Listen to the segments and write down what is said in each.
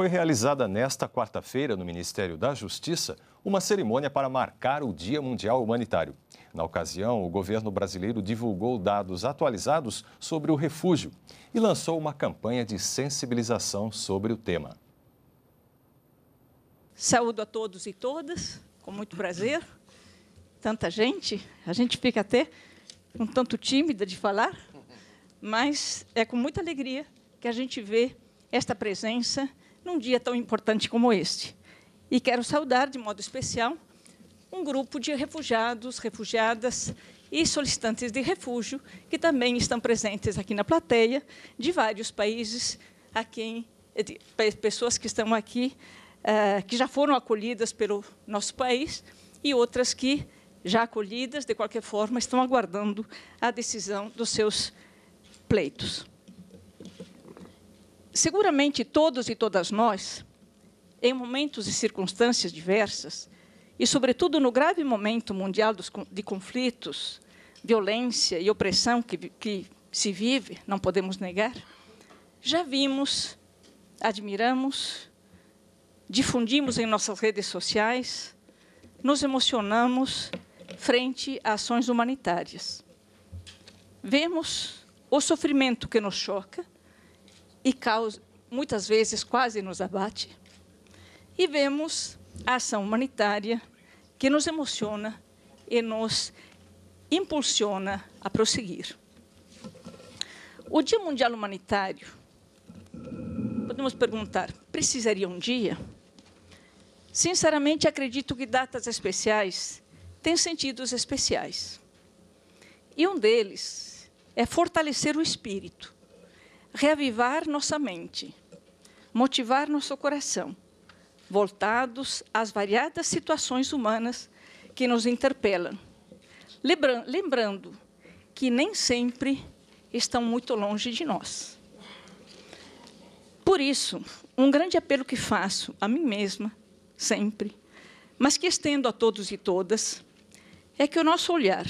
foi realizada nesta quarta-feira no Ministério da Justiça uma cerimônia para marcar o Dia Mundial Humanitário. Na ocasião, o governo brasileiro divulgou dados atualizados sobre o refúgio e lançou uma campanha de sensibilização sobre o tema. Saúdo a todos e todas, com muito prazer. Tanta gente, a gente fica até um tanto tímida de falar, mas é com muita alegria que a gente vê esta presença num dia tão importante como este. E quero saudar, de modo especial, um grupo de refugiados, refugiadas e solicitantes de refúgio que também estão presentes aqui na plateia, de vários países, a quem, pessoas que estão aqui, eh, que já foram acolhidas pelo nosso país, e outras que, já acolhidas, de qualquer forma, estão aguardando a decisão dos seus pleitos. Seguramente todos e todas nós, em momentos e circunstâncias diversas, e sobretudo no grave momento mundial de conflitos, violência e opressão que, que se vive, não podemos negar, já vimos, admiramos, difundimos em nossas redes sociais, nos emocionamos frente a ações humanitárias. Vemos o sofrimento que nos choca e causa, muitas vezes quase nos abate. E vemos a ação humanitária que nos emociona e nos impulsiona a prosseguir. O Dia Mundial Humanitário, podemos perguntar, precisaria um dia? Sinceramente, acredito que datas especiais têm sentidos especiais. E um deles é fortalecer o espírito reavivar nossa mente, motivar nosso coração, voltados às variadas situações humanas que nos interpelam, lembrando que nem sempre estão muito longe de nós. Por isso, um grande apelo que faço a mim mesma, sempre, mas que estendo a todos e todas, é que o nosso olhar,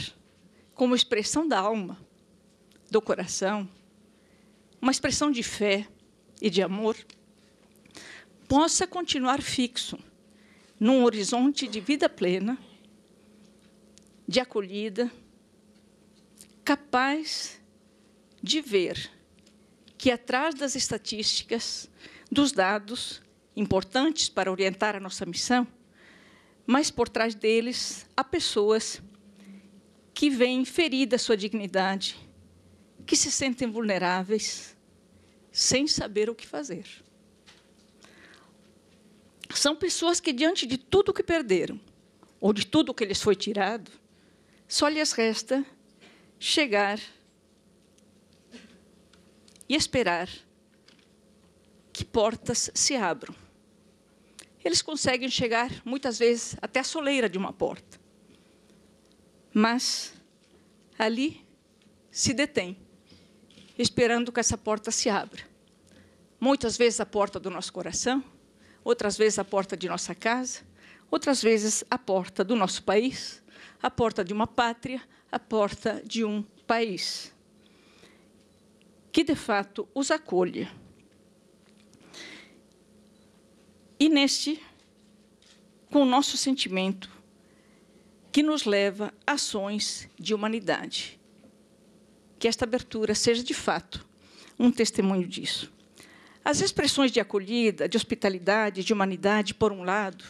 como expressão da alma, do coração, uma expressão de fé e de amor, possa continuar fixo num horizonte de vida plena, de acolhida, capaz de ver que atrás das estatísticas, dos dados importantes para orientar a nossa missão, mas por trás deles há pessoas que vêm ferida a sua dignidade, que se sentem vulneráveis sem saber o que fazer. São pessoas que, diante de tudo que perderam, ou de tudo que lhes foi tirado, só lhes resta chegar e esperar que portas se abram. Eles conseguem chegar, muitas vezes, até a soleira de uma porta. Mas ali se detém esperando que essa porta se abra. Muitas vezes a porta do nosso coração, outras vezes a porta de nossa casa, outras vezes a porta do nosso país, a porta de uma pátria, a porta de um país que de fato os acolha. E neste, com o nosso sentimento, que nos leva a ações de humanidade que esta abertura seja, de fato, um testemunho disso. As expressões de acolhida, de hospitalidade, de humanidade, por um lado,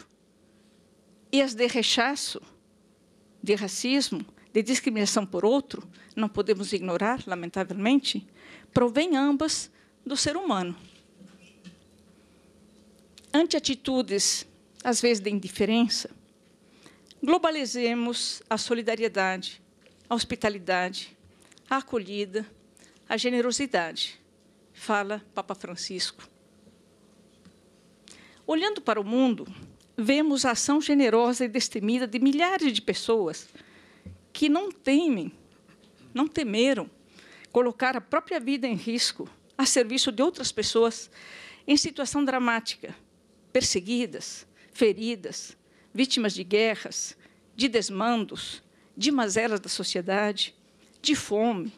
e as de rechaço, de racismo, de discriminação por outro, não podemos ignorar, lamentavelmente, provém ambas do ser humano. Ante atitudes, às vezes, de indiferença, globalizemos a solidariedade, a hospitalidade, a acolhida, a generosidade, fala Papa Francisco. Olhando para o mundo, vemos a ação generosa e destemida de milhares de pessoas que não temem, não temeram colocar a própria vida em risco a serviço de outras pessoas em situação dramática, perseguidas, feridas, vítimas de guerras, de desmandos, de mazelas da sociedade, de fome,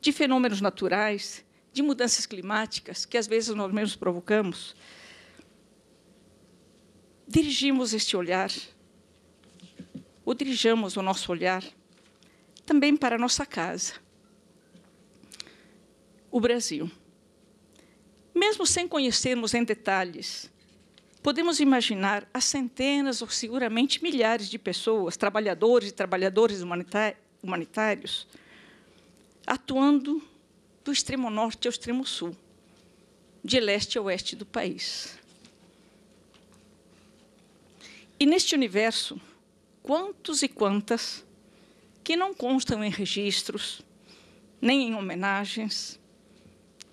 de fenômenos naturais, de mudanças climáticas, que às vezes nós mesmos provocamos, dirigimos este olhar, ou dirijamos o nosso olhar também para a nossa casa, o Brasil. Mesmo sem conhecermos em detalhes, podemos imaginar as centenas ou seguramente milhares de pessoas, trabalhadores e trabalhadores humanitários, atuando do extremo norte ao extremo sul, de leste a oeste do país. E neste universo, quantos e quantas que não constam em registros, nem em homenagens,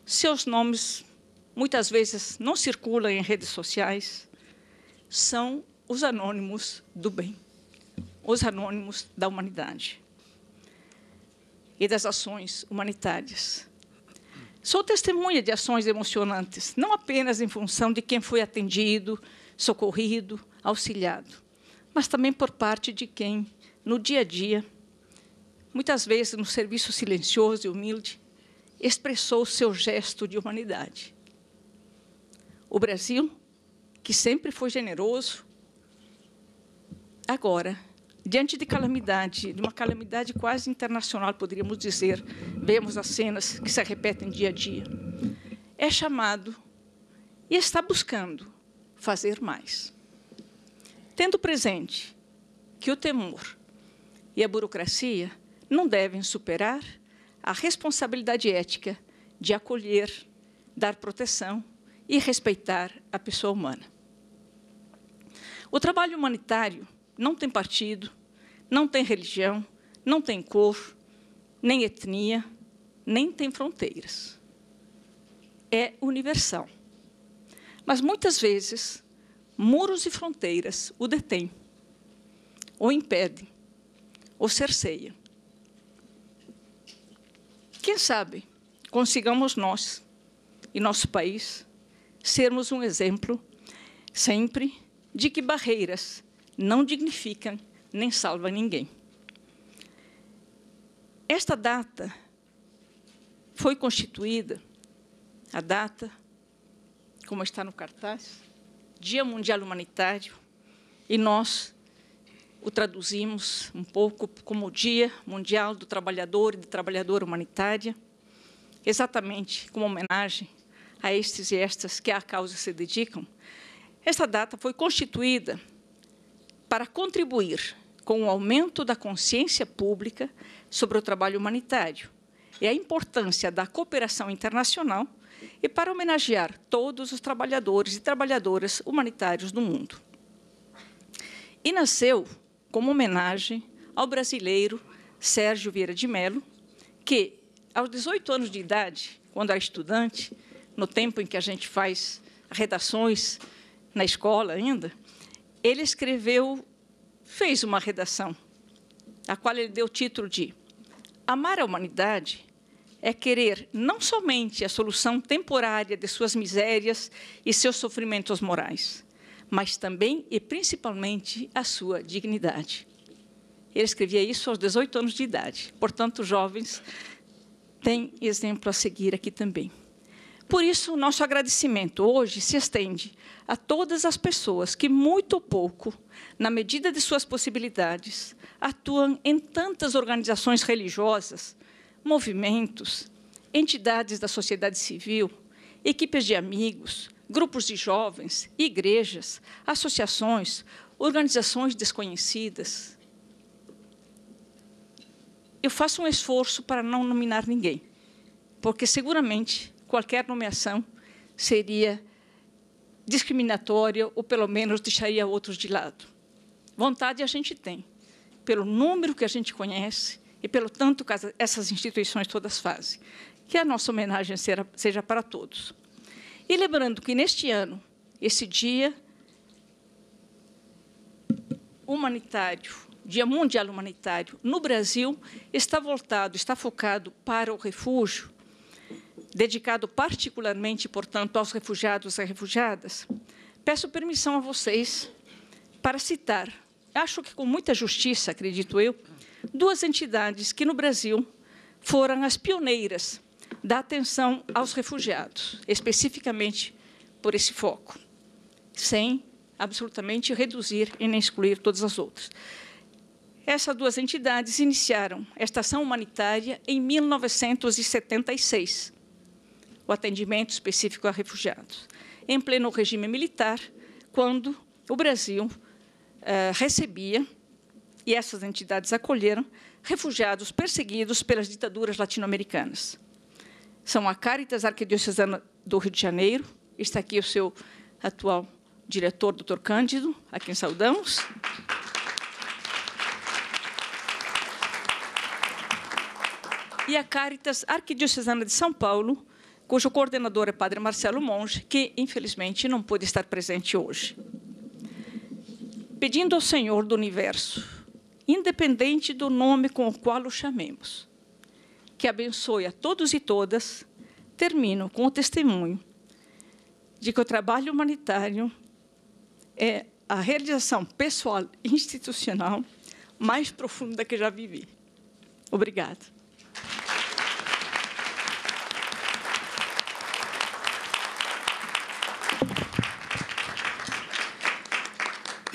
seus nomes muitas vezes não circulam em redes sociais, são os anônimos do bem, os anônimos da humanidade e das ações humanitárias. Sou testemunha de ações emocionantes, não apenas em função de quem foi atendido, socorrido, auxiliado, mas também por parte de quem, no dia a dia, muitas vezes no serviço silencioso e humilde, expressou seu gesto de humanidade. O Brasil, que sempre foi generoso, agora diante de calamidade, de uma calamidade quase internacional, poderíamos dizer, vemos as cenas que se repetem dia a dia, é chamado e está buscando fazer mais. Tendo presente que o temor e a burocracia não devem superar a responsabilidade ética de acolher, dar proteção e respeitar a pessoa humana. O trabalho humanitário não tem partido, não tem religião, não tem cor, nem etnia, nem tem fronteiras. É universal. Mas muitas vezes, muros e fronteiras o detêm, ou impedem, ou cerceiam. Quem sabe consigamos nós e nosso país sermos um exemplo sempre de que barreiras não dignifica nem salva ninguém. Esta data foi constituída, a data, como está no cartaz, Dia Mundial Humanitário, e nós o traduzimos um pouco como Dia Mundial do Trabalhador e da Trabalhadora Humanitária, exatamente como homenagem a estes e estas que à causa se dedicam. Esta data foi constituída para contribuir com o aumento da consciência pública sobre o trabalho humanitário e a importância da cooperação internacional e para homenagear todos os trabalhadores e trabalhadoras humanitários do mundo. E nasceu como homenagem ao brasileiro Sérgio Vieira de Mello, que, aos 18 anos de idade, quando era estudante, no tempo em que a gente faz redações na escola ainda, ele escreveu, fez uma redação, a qual ele deu o título de Amar a Humanidade é querer não somente a solução temporária de suas misérias e seus sofrimentos morais, mas também e principalmente a sua dignidade. Ele escrevia isso aos 18 anos de idade. Portanto, jovens, tem exemplo a seguir aqui também. Por isso, nosso agradecimento hoje se estende a todas as pessoas que, muito pouco, na medida de suas possibilidades, atuam em tantas organizações religiosas, movimentos, entidades da sociedade civil, equipes de amigos, grupos de jovens, igrejas, associações, organizações desconhecidas. Eu faço um esforço para não nominar ninguém, porque seguramente qualquer nomeação seria discriminatória ou, pelo menos, deixaria outros de lado. Vontade a gente tem, pelo número que a gente conhece e pelo tanto que essas instituições todas fazem. Que a nossa homenagem seja para todos. E lembrando que, neste ano, esse dia humanitário, Dia Mundial Humanitário, no Brasil, está voltado, está focado para o refúgio dedicado particularmente, portanto, aos refugiados e refugiadas, peço permissão a vocês para citar, acho que com muita justiça, acredito eu, duas entidades que no Brasil foram as pioneiras da atenção aos refugiados, especificamente por esse foco, sem absolutamente reduzir e nem excluir todas as outras. Essas duas entidades iniciaram esta ação humanitária em 1976, o atendimento específico a refugiados, em pleno regime militar, quando o Brasil eh, recebia, e essas entidades acolheram, refugiados perseguidos pelas ditaduras latino-americanas. São a Caritas Arquidiocesana do Rio de Janeiro, está aqui o seu atual diretor, doutor Cândido, a quem saudamos. E a Caritas Arquidiocesana de São Paulo, cujo coordenador é Padre Marcelo Monge, que infelizmente não pôde estar presente hoje. Pedindo ao Senhor do universo, independente do nome com o qual o chamemos, que abençoe a todos e todas, termino com o testemunho de que o trabalho humanitário é a realização pessoal e institucional mais profunda que já vivi. Obrigada.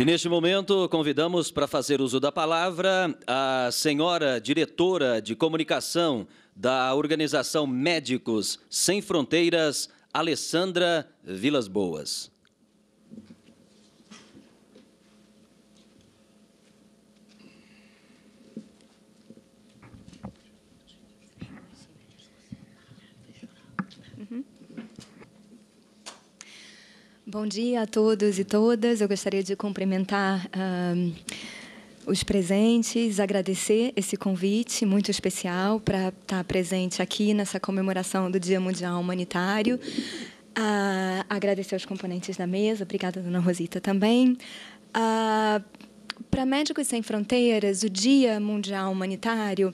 E neste momento, convidamos para fazer uso da palavra a senhora diretora de comunicação da organização Médicos Sem Fronteiras, Alessandra Vilas Boas. Bom dia a todos e todas. Eu gostaria de cumprimentar os presentes, agradecer esse convite muito especial para estar tá presente aqui nessa comemoração do Dia Mundial Humanitário. Uh, agradecer aos componentes da mesa, obrigada, dona Rosita, também. Uh, ah, para Médicos Sem Fronteiras, o Dia Mundial Humanitário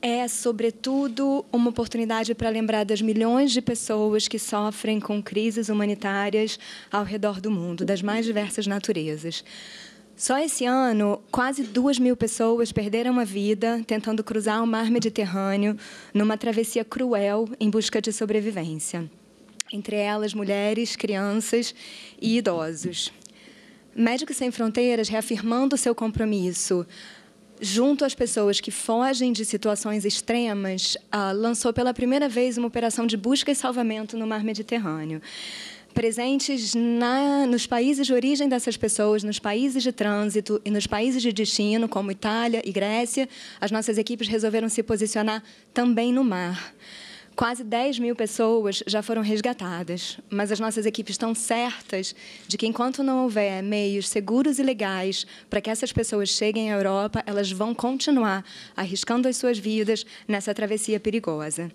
é, sobretudo, uma oportunidade para lembrar das milhões de pessoas que sofrem com crises humanitárias ao redor do mundo, das mais diversas naturezas. Só esse ano, quase duas mil pessoas perderam a vida tentando cruzar o mar Mediterrâneo numa travessia cruel em busca de sobrevivência. Entre elas, mulheres, crianças e idosos. Médicos Sem Fronteiras, reafirmando seu compromisso junto às pessoas que fogem de situações extremas, uh, lançou pela primeira vez uma operação de busca e salvamento no mar Mediterrâneo. Presentes na, nos países de origem dessas pessoas, nos países de trânsito e nos países de destino, como Itália e Grécia, as nossas equipes resolveram se posicionar também no mar. Quase 10 mil pessoas já foram resgatadas, mas as nossas equipes estão certas de que enquanto não houver meios seguros e legais para que essas pessoas cheguem à Europa, elas vão continuar arriscando as suas vidas nessa travessia perigosa.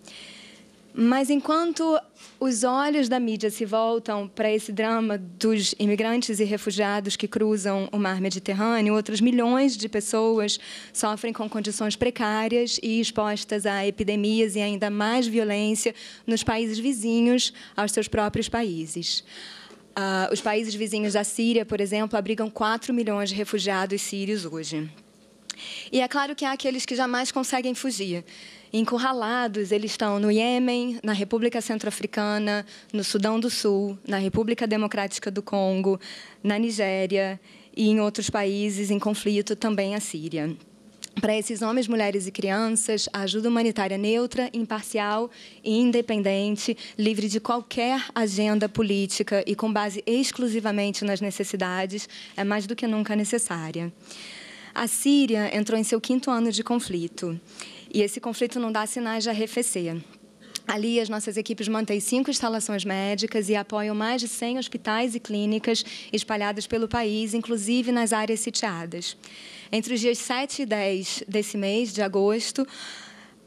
Mas enquanto os olhos da mídia se voltam para esse drama dos imigrantes e refugiados que cruzam o mar Mediterrâneo, outros milhões de pessoas sofrem com condições precárias e expostas a epidemias e ainda mais violência nos países vizinhos aos seus próprios países. Uh, os países vizinhos da Síria, por exemplo, abrigam 4 milhões de refugiados sírios hoje. E é claro que há aqueles que jamais conseguem fugir encurralados. Eles estão no Iêmen, na República Centro-Africana, no Sudão do Sul, na República Democrática do Congo, na Nigéria e em outros países em conflito, também a Síria. Para esses homens, mulheres e crianças, a ajuda humanitária neutra, imparcial e independente, livre de qualquer agenda política e com base exclusivamente nas necessidades, é mais do que nunca necessária. A Síria entrou em seu quinto ano de conflito e esse conflito não dá sinais de arrefecer. Ali, as nossas equipes mantêm cinco instalações médicas e apoiam mais de 100 hospitais e clínicas espalhadas pelo país, inclusive nas áreas sitiadas. Entre os dias 7 e 10 desse mês, de agosto,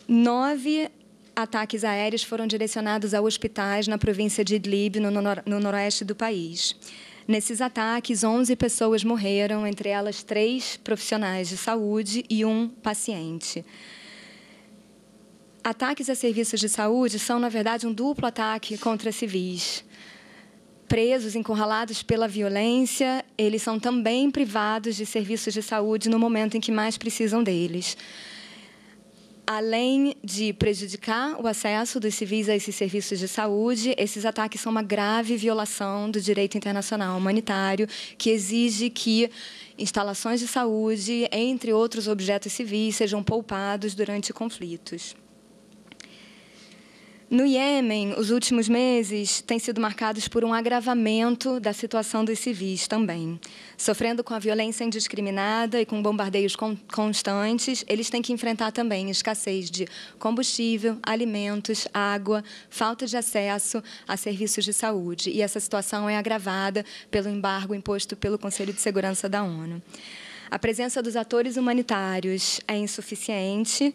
nove ataques aéreos foram direcionados a hospitais na província de Idlib, no, nor no noroeste do país. Nesses ataques, 11 pessoas morreram, entre elas três profissionais de saúde e um paciente. Ataques a serviços de saúde são, na verdade, um duplo ataque contra civis. Presos, encurralados pela violência, eles são também privados de serviços de saúde no momento em que mais precisam deles. Além de prejudicar o acesso dos civis a esses serviços de saúde, esses ataques são uma grave violação do direito internacional humanitário, que exige que instalações de saúde, entre outros objetos civis, sejam poupados durante conflitos. No Iêmen, os últimos meses têm sido marcados por um agravamento da situação dos civis também. Sofrendo com a violência indiscriminada e com bombardeios constantes, eles têm que enfrentar também escassez de combustível, alimentos, água, falta de acesso a serviços de saúde. E essa situação é agravada pelo embargo imposto pelo Conselho de Segurança da ONU. A presença dos atores humanitários é insuficiente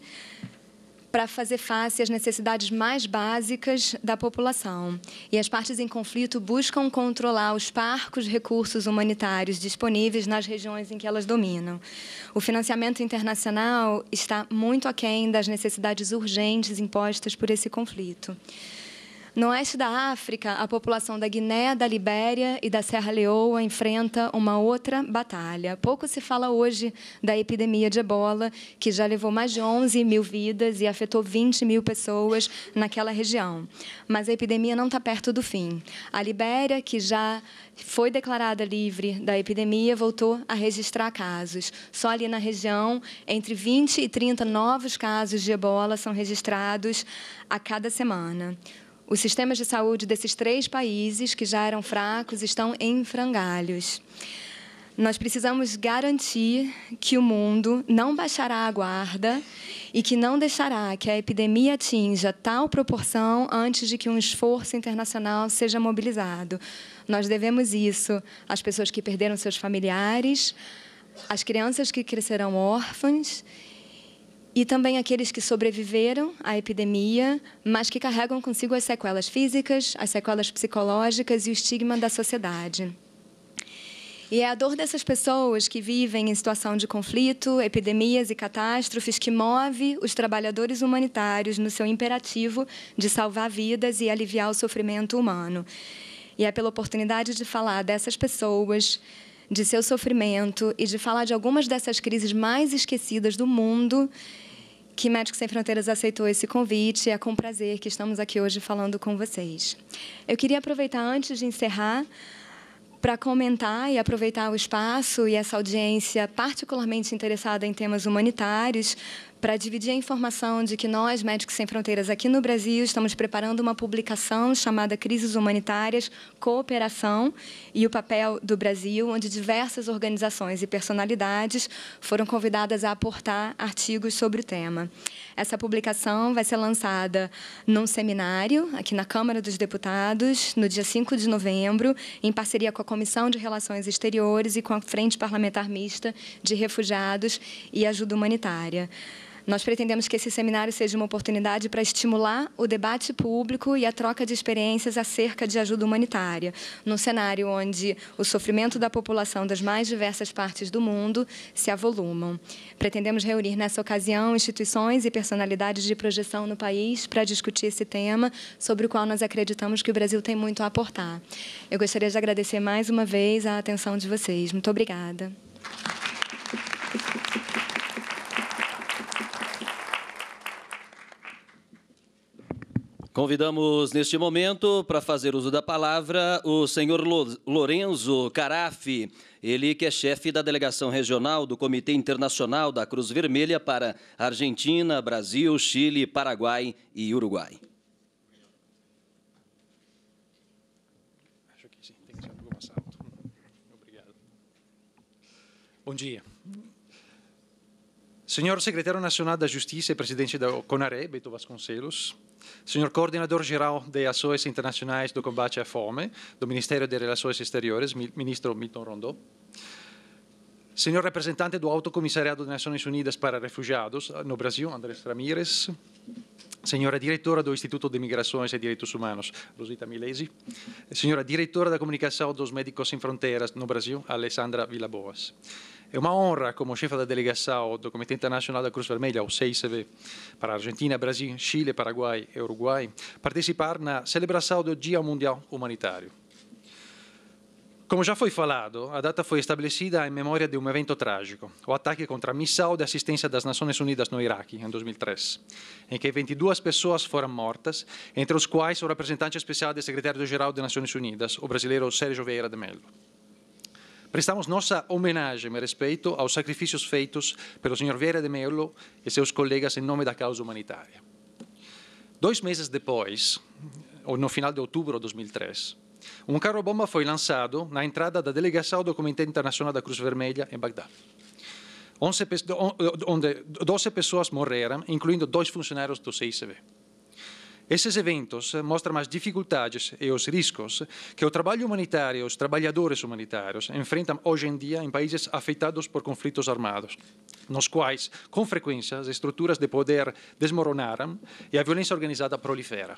para fazer face às necessidades mais básicas da população. E as partes em conflito buscam controlar os parcos recursos humanitários disponíveis nas regiões em que elas dominam. O financiamento internacional está muito aquém das necessidades urgentes impostas por esse conflito. No oeste da África, a população da Guiné, da Libéria e da Serra Leoa enfrenta uma outra batalha. Pouco se fala hoje da epidemia de ebola, que já levou mais de 11 mil vidas e afetou 20 mil pessoas naquela região. Mas a epidemia não está perto do fim. A Libéria, que já foi declarada livre da epidemia, voltou a registrar casos. Só ali na região, entre 20 e 30 novos casos de ebola são registrados a cada semana. Os sistemas de saúde desses três países, que já eram fracos, estão em frangalhos. Nós precisamos garantir que o mundo não baixará a guarda e que não deixará que a epidemia atinja tal proporção antes de que um esforço internacional seja mobilizado. Nós devemos isso às pessoas que perderam seus familiares, às crianças que crescerão órfãs e também aqueles que sobreviveram à epidemia, mas que carregam consigo as sequelas físicas, as sequelas psicológicas e o estigma da sociedade. E é a dor dessas pessoas que vivem em situação de conflito, epidemias e catástrofes que move os trabalhadores humanitários no seu imperativo de salvar vidas e aliviar o sofrimento humano. E é pela oportunidade de falar dessas pessoas, de seu sofrimento e de falar de algumas dessas crises mais esquecidas do mundo que Médicos Sem Fronteiras aceitou esse convite. É com prazer que estamos aqui hoje falando com vocês. Eu queria aproveitar antes de encerrar para comentar e aproveitar o espaço e essa audiência particularmente interessada em temas humanitários para dividir a informação de que nós, Médicos Sem Fronteiras, aqui no Brasil, estamos preparando uma publicação chamada Crises Humanitárias, Cooperação e o Papel do Brasil, onde diversas organizações e personalidades foram convidadas a aportar artigos sobre o tema. Essa publicação vai ser lançada num seminário aqui na Câmara dos Deputados, no dia 5 de novembro, em parceria com a Comissão de Relações Exteriores e com a Frente Parlamentar Mista de Refugiados e Ajuda Humanitária. Nós pretendemos que esse seminário seja uma oportunidade para estimular o debate público e a troca de experiências acerca de ajuda humanitária, num cenário onde o sofrimento da população das mais diversas partes do mundo se avolumam. Pretendemos reunir nessa ocasião instituições e personalidades de projeção no país para discutir esse tema, sobre o qual nós acreditamos que o Brasil tem muito a aportar. Eu gostaria de agradecer mais uma vez a atenção de vocês. Muito obrigada. Convidamos neste momento para fazer uso da palavra o senhor Lorenzo Carafi, ele que é chefe da delegação regional do Comitê Internacional da Cruz Vermelha para Argentina, Brasil, Chile, Paraguai e Uruguai. Acho que sim, tem que ser um mais alto. Obrigado. Bom dia. Senhor secretário nacional da Justiça e presidente da CONARE, Beto Vasconcelos, Signor Coordenador Geral de Ações Internacionais do Combate à Fome, do Ministério de Relações Exteriores, Ministro Milton Rondon. Signor representante do Alto Comissariado das Nações Unidas para Refugiados eh, no Brasil, Andrés Ramírez. Signora direttora do Instituto de Migrações e Direitos Humanos, Rosita Milesi. Signora direttora da Comunicação dos Médicos Sem Fronteiras no Brasil, Alessandra Villaboas. É uma honra, como chefe da delegação do Comitê Internacional da Cruz Vermelha, o CICV, para Argentina, Brasil, Chile, Paraguai e Uruguai, participar na celebração do Dia Mundial Humanitário. Como já foi falado, a data foi estabelecida em memória de um evento trágico, o ataque contra a missão de assistência das Nações Unidas no Iraque, em 2003, em que 22 pessoas foram mortas, entre os quais o representante especial do secretário-geral das Nações Unidas, o brasileiro Sérgio Vieira de Mello. Prestamos nossa homenagem e respeito aos sacrifícios feitos pelo Sr. Vieira de Mello e seus colegas em nome da causa humanitária. Dois meses depois, no final de outubro de 2003, um carro-bomba foi lançado na entrada da delegação do Comitê Internacional da Cruz Vermelha em Bagdá, onde 12 pessoas morreram, incluindo dois funcionários do CICV. Esses eventos mostram as dificuldades e os riscos que o trabalho humanitário, os trabalhadores humanitários, enfrentam hoje em dia em países afetados por conflitos armados, nos quais, com frequência, as estruturas de poder desmoronaram e a violência organizada prolifera.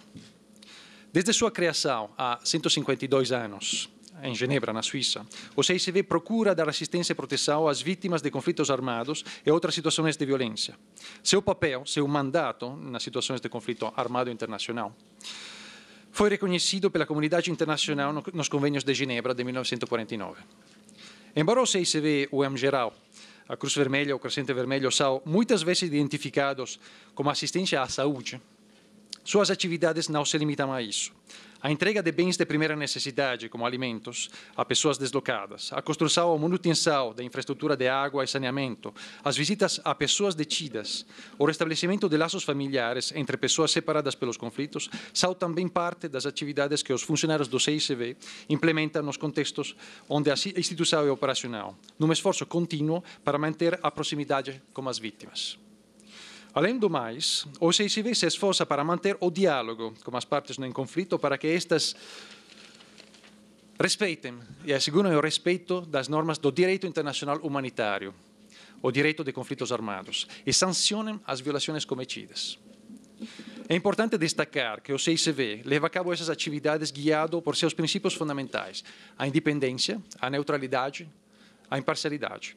Desde sua criação há 152 anos, em eh, Genebra, na Suíça. O CICV procura dar assistência e proteção às vítimas de conflitos armados e outras situações de violência. Seu papel, seu mandato nas situações de conflito armado internacional foi reconhecido pela comunidade internacional nos convênios de Genebra de 1949. Embora o CICV, o em Geral, a Cruz Vermelha, o Crescente Vermelho são muitas vezes identificados como assistência à saúde, suas atividades não se limitam a isso a entrega de bens de primeira necessidade, como alimentos, a pessoas deslocadas, a construção ou manutenção da infraestrutura de água e saneamento, as visitas a pessoas detidas, o restabelecimento de laços familiares entre pessoas separadas pelos conflitos, são também parte das atividades que os funcionários do CICV implementam nos contextos onde a instituição é operacional, num esforço contínuo para manter a proximidade com as vítimas. Além do mais, o CICV se esforça para manter o diálogo com as partes em conflito para que estas respeitem e assegurem é o respeito das normas do direito internacional humanitário, o direito de conflitos armados, e sancionem as violações cometidas. É importante destacar que o CICV leva a cabo essas atividades guiado por seus princípios fundamentais, a independência, a neutralidade, a imparcialidade.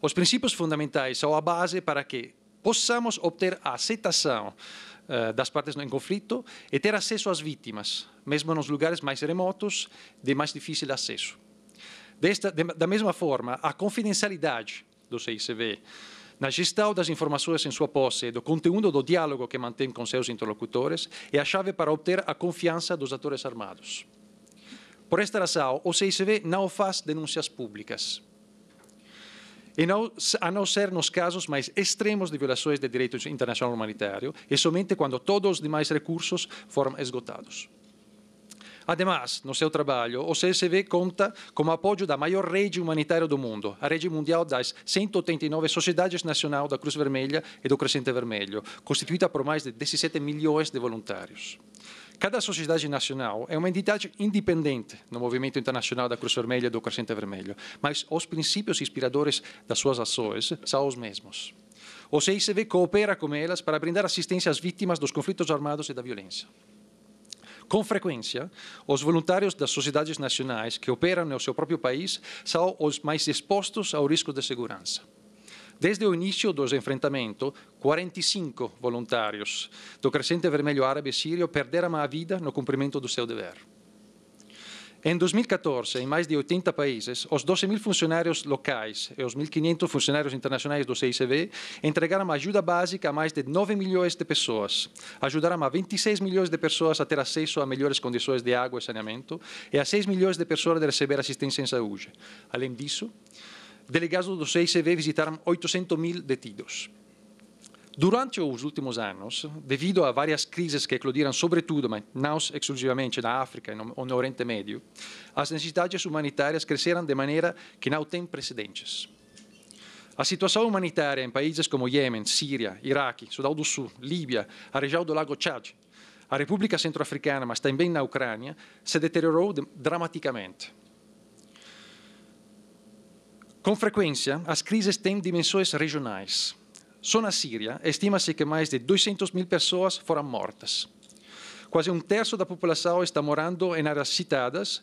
Os princípios fundamentais são a base para que possamos obter a aceitação eh, das partes em conflito e ter acesso às vítimas, mesmo nos lugares mais remotos de mais difícil acesso. Desta, de, da mesma forma, a confidencialidade do CICV na gestão das informações em sua posse e do conteúdo do diálogo que mantém com seus interlocutores é a chave para obter a confiança dos atores armados. Por esta razão, o CICV não faz denúncias públicas e não, a não ser nos casos mais extremos de violações do direito internacional humanitário e somente quando todos os demais recursos foram esgotados. Ademais, no seu trabalho, o CSV conta o apoio da maior rede humanitária do mundo, a rede mundial das 189 sociedades nacionais da Cruz Vermelha e do Crescente Vermelho, constituída por mais de 17 milhões de voluntários. Cada sociedade nacional é uma entidade independente no movimento internacional da Cruz Vermelha e do Crescente Vermelho, mas os princípios inspiradores das suas ações são os mesmos. O CICV coopera com elas para brindar assistência às vítimas dos conflitos armados e da violência. Com frequência, os voluntários das sociedades nacionais que operam no seu próprio país são os mais expostos ao risco de segurança. Desde o início dos enfrentamentos, 45 voluntários do Crescente Vermelho Árabe Sírio perderam a vida no cumprimento do seu dever. Em 2014, em mais de 80 países, os 12 mil funcionários locais e os 1.500 funcionários internacionais do CICV entregaram ajuda básica a mais de 9 milhões de pessoas, ajudaram a 26 milhões de pessoas a ter acesso a melhores condições de água e saneamento e a 6 milhões de pessoas a receber assistência em saúde. Além disso, delegados do CICV visitaram 800 mil detidos. Durante os últimos anos, devido a várias crises que eclodiram, sobretudo, mas não exclusivamente na África ou no Oriente Médio, as necessidades humanitárias cresceram de maneira que não tem precedentes. A situação humanitária em países como Iêmen, Síria, Iraque, Sudão do Sul, Líbia, a região do Lago Chad, a República Centro-Africana, mas também na Ucrânia, se deteriorou dramaticamente. Com frequência, as crises têm dimensões regionais. Só na Síria, estima-se que mais de 200 mil pessoas foram mortas. Quase um terço da população está morando em áreas citadas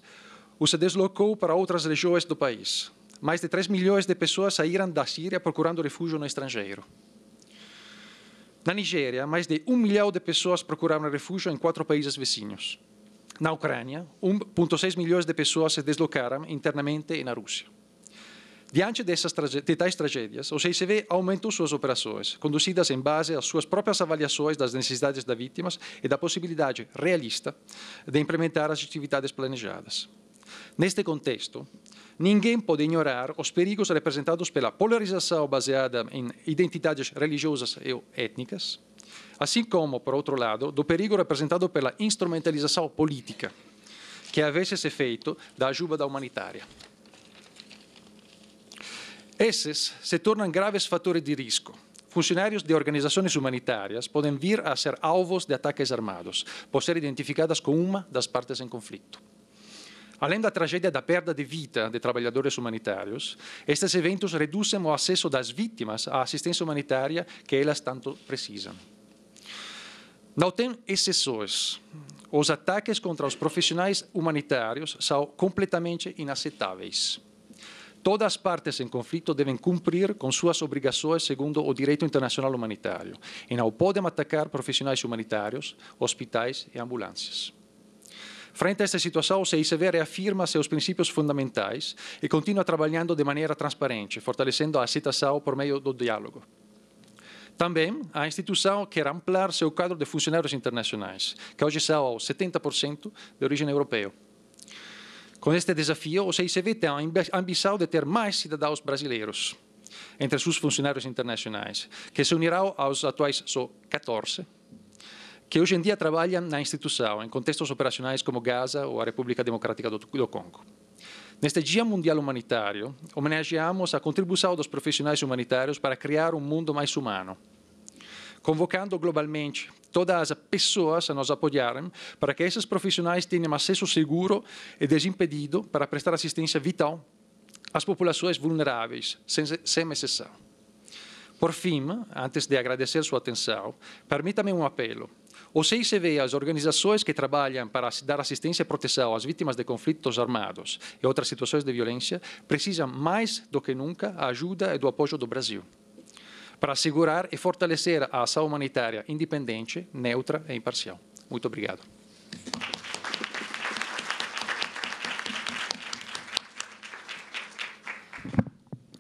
ou se deslocou para outras regiões do país. Mais de 3 milhões de pessoas saíram da Síria procurando refúgio no estrangeiro. Na Nigéria, mais de um milhão de pessoas procuraram refúgio em quatro países vizinhos. Na Ucrânia, 1,6 milhões de pessoas se deslocaram internamente e na Rússia. Diante dessas de tais tragédias, o CICV aumentou suas operações, conduzidas em base às suas próprias avaliações das necessidades das vítimas e da possibilidade realista de implementar as atividades planejadas. Neste contexto, ninguém pode ignorar os perigos representados pela polarização baseada em identidades religiosas e étnicas, assim como, por outro lado, do perigo representado pela instrumentalização política, que às vezes é feito da ajuda humanitária. Esses se tornam graves fatores de risco. Funcionários de organizações humanitárias podem vir a ser alvos de ataques armados, por ser identificadas como uma das partes em conflito. Além da tragédia da perda de vida de trabalhadores humanitários, estes eventos reduzem o acesso das vítimas à assistência humanitária que elas tanto precisam. Não tem exceções. Os ataques contra os profissionais humanitários são completamente inaceitáveis. Todas as partes em conflito devem cumprir com suas obrigações segundo o direito internacional humanitário e não podem atacar profissionais humanitários, hospitais e ambulâncias. Frente a esta situação, o CICV reafirma seus princípios fundamentais e continua trabalhando de maneira transparente, fortalecendo a aceitação por meio do diálogo. Também, a instituição quer ampliar seu quadro de funcionários internacionais, que hoje são 70% de origem europeu. Com este desafio, o CICV tem a ambição de ter mais cidadãos brasileiros entre seus funcionários internacionais, que se unirão aos atuais só 14, que hoje em dia trabalham na instituição, em contextos operacionais como Gaza ou a República Democrática do Congo. Neste Dia Mundial Humanitário, homenageamos a contribuição dos profissionais humanitários para criar um mundo mais humano, convocando globalmente todas as pessoas a nos apoiarem para que esses profissionais tenham acesso seguro e desimpedido para prestar assistência vital às populações vulneráveis, sem, sem exceção. Por fim, antes de agradecer sua atenção, permita-me um apelo. O CICV, as organizações que trabalham para dar assistência e proteção às vítimas de conflitos armados e outras situações de violência, precisam mais do que nunca da ajuda e do apoio do Brasil para assegurar e fortalecer a ação humanitária independente, neutra e imparcial. Muito obrigado.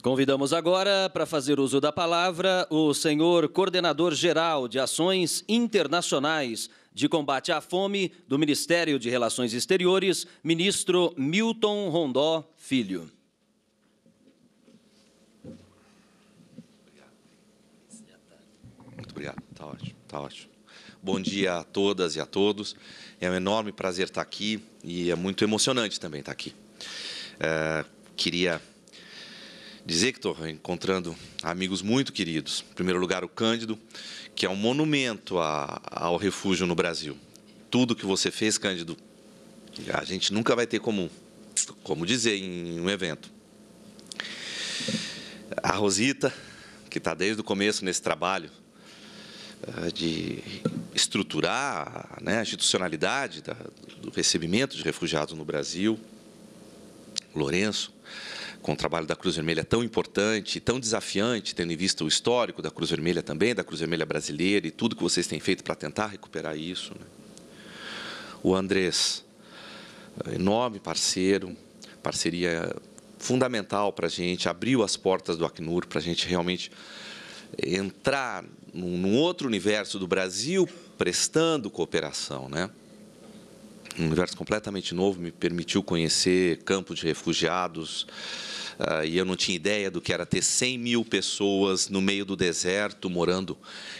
Convidamos agora para fazer uso da palavra o senhor coordenador geral de ações internacionais de combate à fome do Ministério de Relações Exteriores, ministro Milton Rondó Filho. Está ótimo, tá ótimo. Bom dia a todas e a todos. É um enorme prazer estar aqui e é muito emocionante também estar aqui. É, queria dizer que estou encontrando amigos muito queridos. Em primeiro lugar, o Cândido, que é um monumento a, ao refúgio no Brasil. Tudo que você fez, Cândido, a gente nunca vai ter como, como dizer em um evento. A Rosita, que está desde o começo nesse trabalho, ah, de estruturar né, a institucionalidade da, do recebimento de refugiados no Brasil. Lourenço, com o trabalho da Cruz Vermelha tão importante, tão desafiante, tendo em vista o histórico da Cruz Vermelha também, da Cruz Vermelha brasileira e tudo que vocês têm feito para tentar recuperar isso. Né? O Andrés, ah, enorme parceiro, parceria fundamental para a gente, abriu as portas do Acnur para a gente realmente entrar num, outro universo do Brasil prestando cooperação, né? um universo completamente novo, me permitiu conhecer campos de refugiados. Uh, e eu não tinha ideia do que era ter 100 mil pessoas no meio do deserto, morando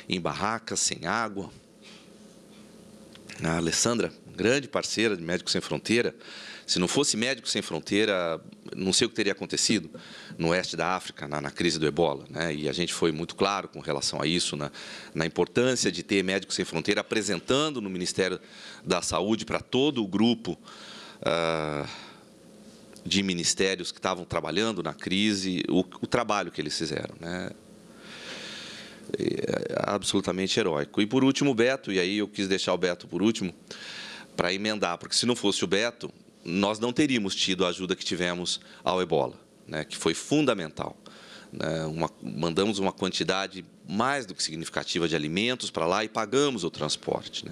em barracas, sem água. A ah, Alessandra grande parceira de Médicos Sem Fronteira. Se não fosse Médicos Sem Fronteira, não sei o que teria acontecido no oeste da África, na, na crise do ebola. Né? E a gente foi muito claro com relação a isso, na, na importância de ter Médicos Sem Fronteira apresentando no Ministério da Saúde para todo o grupo. Uh, de ministérios que estavam trabalhando na crise, o, o trabalho que eles fizeram. Né? É, é absolutamente heróico. E por último, Beto, e aí eu quis deixar o Beto por último para emendar, porque se não fosse o Beto, nós não teríamos tido a ajuda que tivemos ao Ebola, né, que foi fundamental. Né. Uma, mandamos uma quantidade mais do que significativa de alimentos para lá e pagamos o transporte. Né?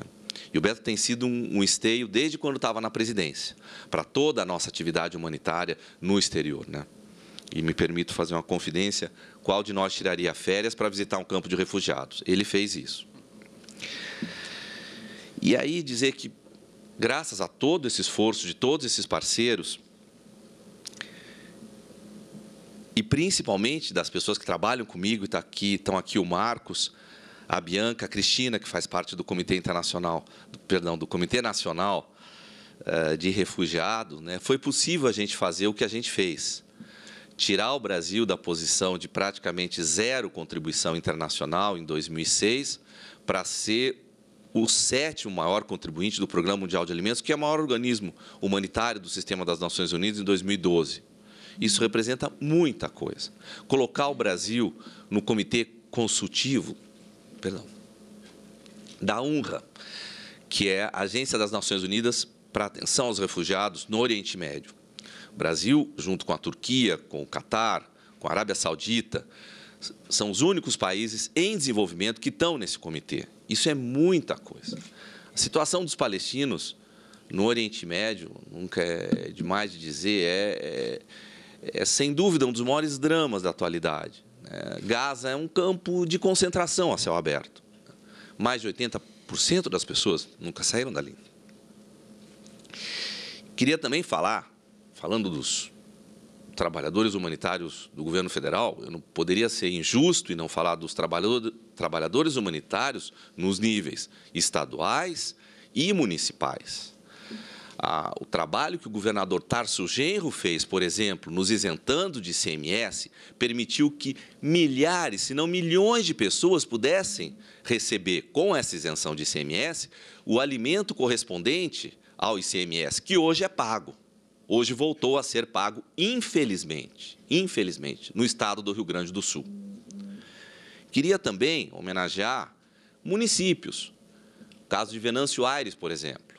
E o Beto tem sido um, um esteio desde quando estava na presidência, para toda a nossa atividade humanitária no exterior. Né? E me permito fazer uma confidência: qual de nós tiraria férias para visitar um campo de refugiados? Ele fez isso. E aí dizer que graças a todo esse esforço de todos esses parceiros, e principalmente das pessoas que trabalham comigo, estão tá aqui, estão aqui o Marcos, a Bianca, a Cristina, que faz parte do Comitê Internacional, perdão, do Comitê Nacional eh, de refugiados, né, foi possível a gente fazer o que a gente fez. Tirar o Brasil da posição de praticamente zero contribuição internacional em 2006 para ser o sétimo maior contribuinte do Programa Mundial de Alimentos, que é o maior organismo humanitário do sistema das Nações Unidas, em 2012. Isso representa muita coisa. Colocar o Brasil no comitê consultivo, perdão, da UNRWA, que é a Agência das Nações Unidas para Atenção aos Refugiados no Oriente Médio. O Brasil, junto com a Turquia, com o Catar, com a Arábia Saudita, são os únicos países em desenvolvimento que estão nesse comitê. Isso é muita coisa. A situação dos palestinos no Oriente Médio, nunca é demais de dizer, é, é, é sem dúvida um dos maiores dramas da atualidade. É, Gaza é um campo de concentração a céu aberto. Mais de 80% das pessoas nunca saíram dali. Queria também falar, falando dos trabalhadores humanitários do governo federal, eu não poderia ser injusto e não falar dos trabalhador, trabalhadores humanitários nos níveis estaduais e municipais. Ah, o trabalho que o governador Tarso Genro fez, por exemplo, nos isentando de ICMS, permitiu que milhares, se não milhões de pessoas pudessem receber, com essa isenção de ICMS, o alimento correspondente ao ICMS, que hoje é pago hoje voltou a ser pago, infelizmente, infelizmente, no estado do Rio Grande do Sul. Queria também homenagear municípios, o caso de Venâncio Aires, por exemplo,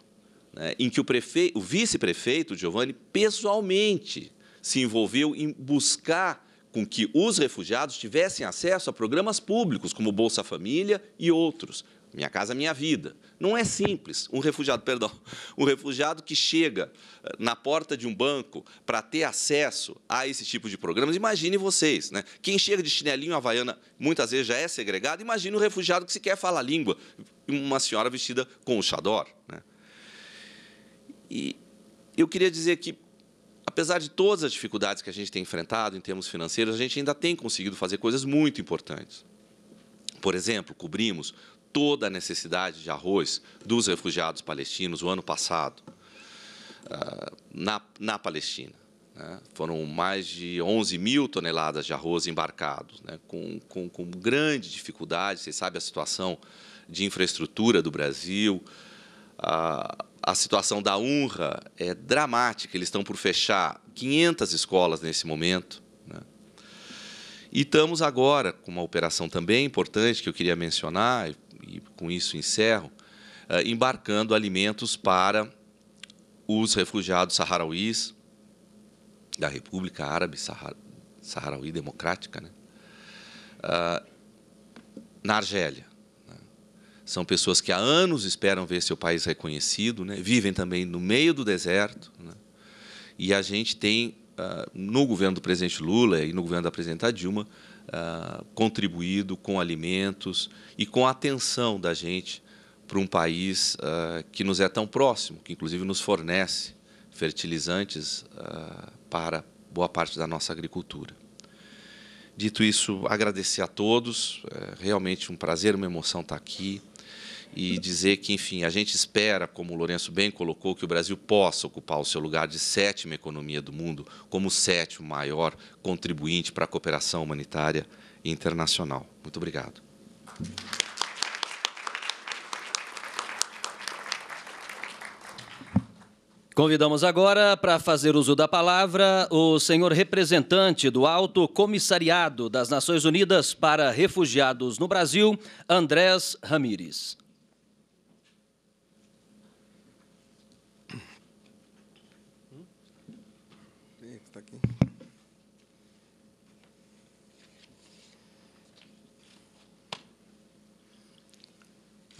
né, em que o, o vice-prefeito Giovanni pessoalmente se envolveu em buscar com que os refugiados tivessem acesso a programas públicos como Bolsa Família e outros, minha casa, é minha vida. Não é simples. Um refugiado, perdão, um refugiado que chega eh, na porta de um banco para ter acesso a esse tipo de programas. Imagine vocês, né? Quem chega de chinelinho havaiana muitas vezes já é segregado. Imagine um refugiado que sequer fala a língua, uma senhora vestida com o chador, né? E eu queria dizer que apesar de todas as dificuldades que a gente tem enfrentado em termos financeiros, a gente ainda tem conseguido fazer coisas muito importantes. Por exemplo, cobrimos toda a necessidade de arroz dos refugiados palestinos o ano passado ah, na, na Palestina. Né? Foram mais de 11 mil toneladas de arroz embarcados, né? com, com, com, grande dificuldade. Vocês sabem a situação de infraestrutura do Brasil. A, a situação da UNRWA é dramática. Eles estão por fechar 500 escolas nesse momento. Né? E estamos agora com uma operação também importante que eu queria mencionar, e com isso encerro, eh, embarcando alimentos para os refugiados saharauis da República Árabe Sahara, Saharaui Democrática, né? Ah, na Argélia. Né? São pessoas que há anos esperam ver seu país reconhecido, né? vivem também no meio do deserto. Né? E a gente tem, ah, no governo do presidente Lula e no governo da presidenta Dilma, ah, contribuído com alimentos e com a atenção da gente para um país uh, que nos é tão próximo, que inclusive nos fornece fertilizantes uh, para boa parte da nossa agricultura. Dito isso, agradecer a todos, é realmente um prazer, uma emoção estar aqui e dizer que, enfim, a gente espera, como o Lourenço bem colocou, que o Brasil possa ocupar o seu lugar de sétima economia do mundo como sétimo maior contribuinte para a cooperação humanitária internacional. Muito obrigado. Convidamos agora para fazer uso da palavra o senhor representante do Alto Comissariado das Nações Unidas para Refugiados no Brasil, Andrés Ramírez.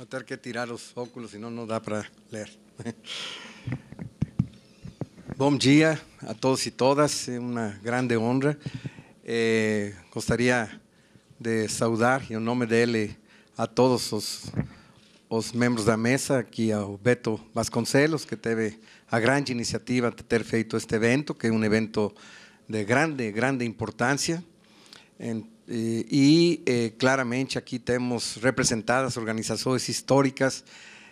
tener que tirar los óculos, si no, no da para leer. Bom día a todos y todas, es una grande honra. Eh, saludar de en nombre de él a todos los miembros de la mesa, aquí a Beto Vasconcelos, que teve a gran iniciativa de tener feito este evento, que es un evento de grande, grande importancia. e eh, eh, claramente aqui temos representadas organizações históricas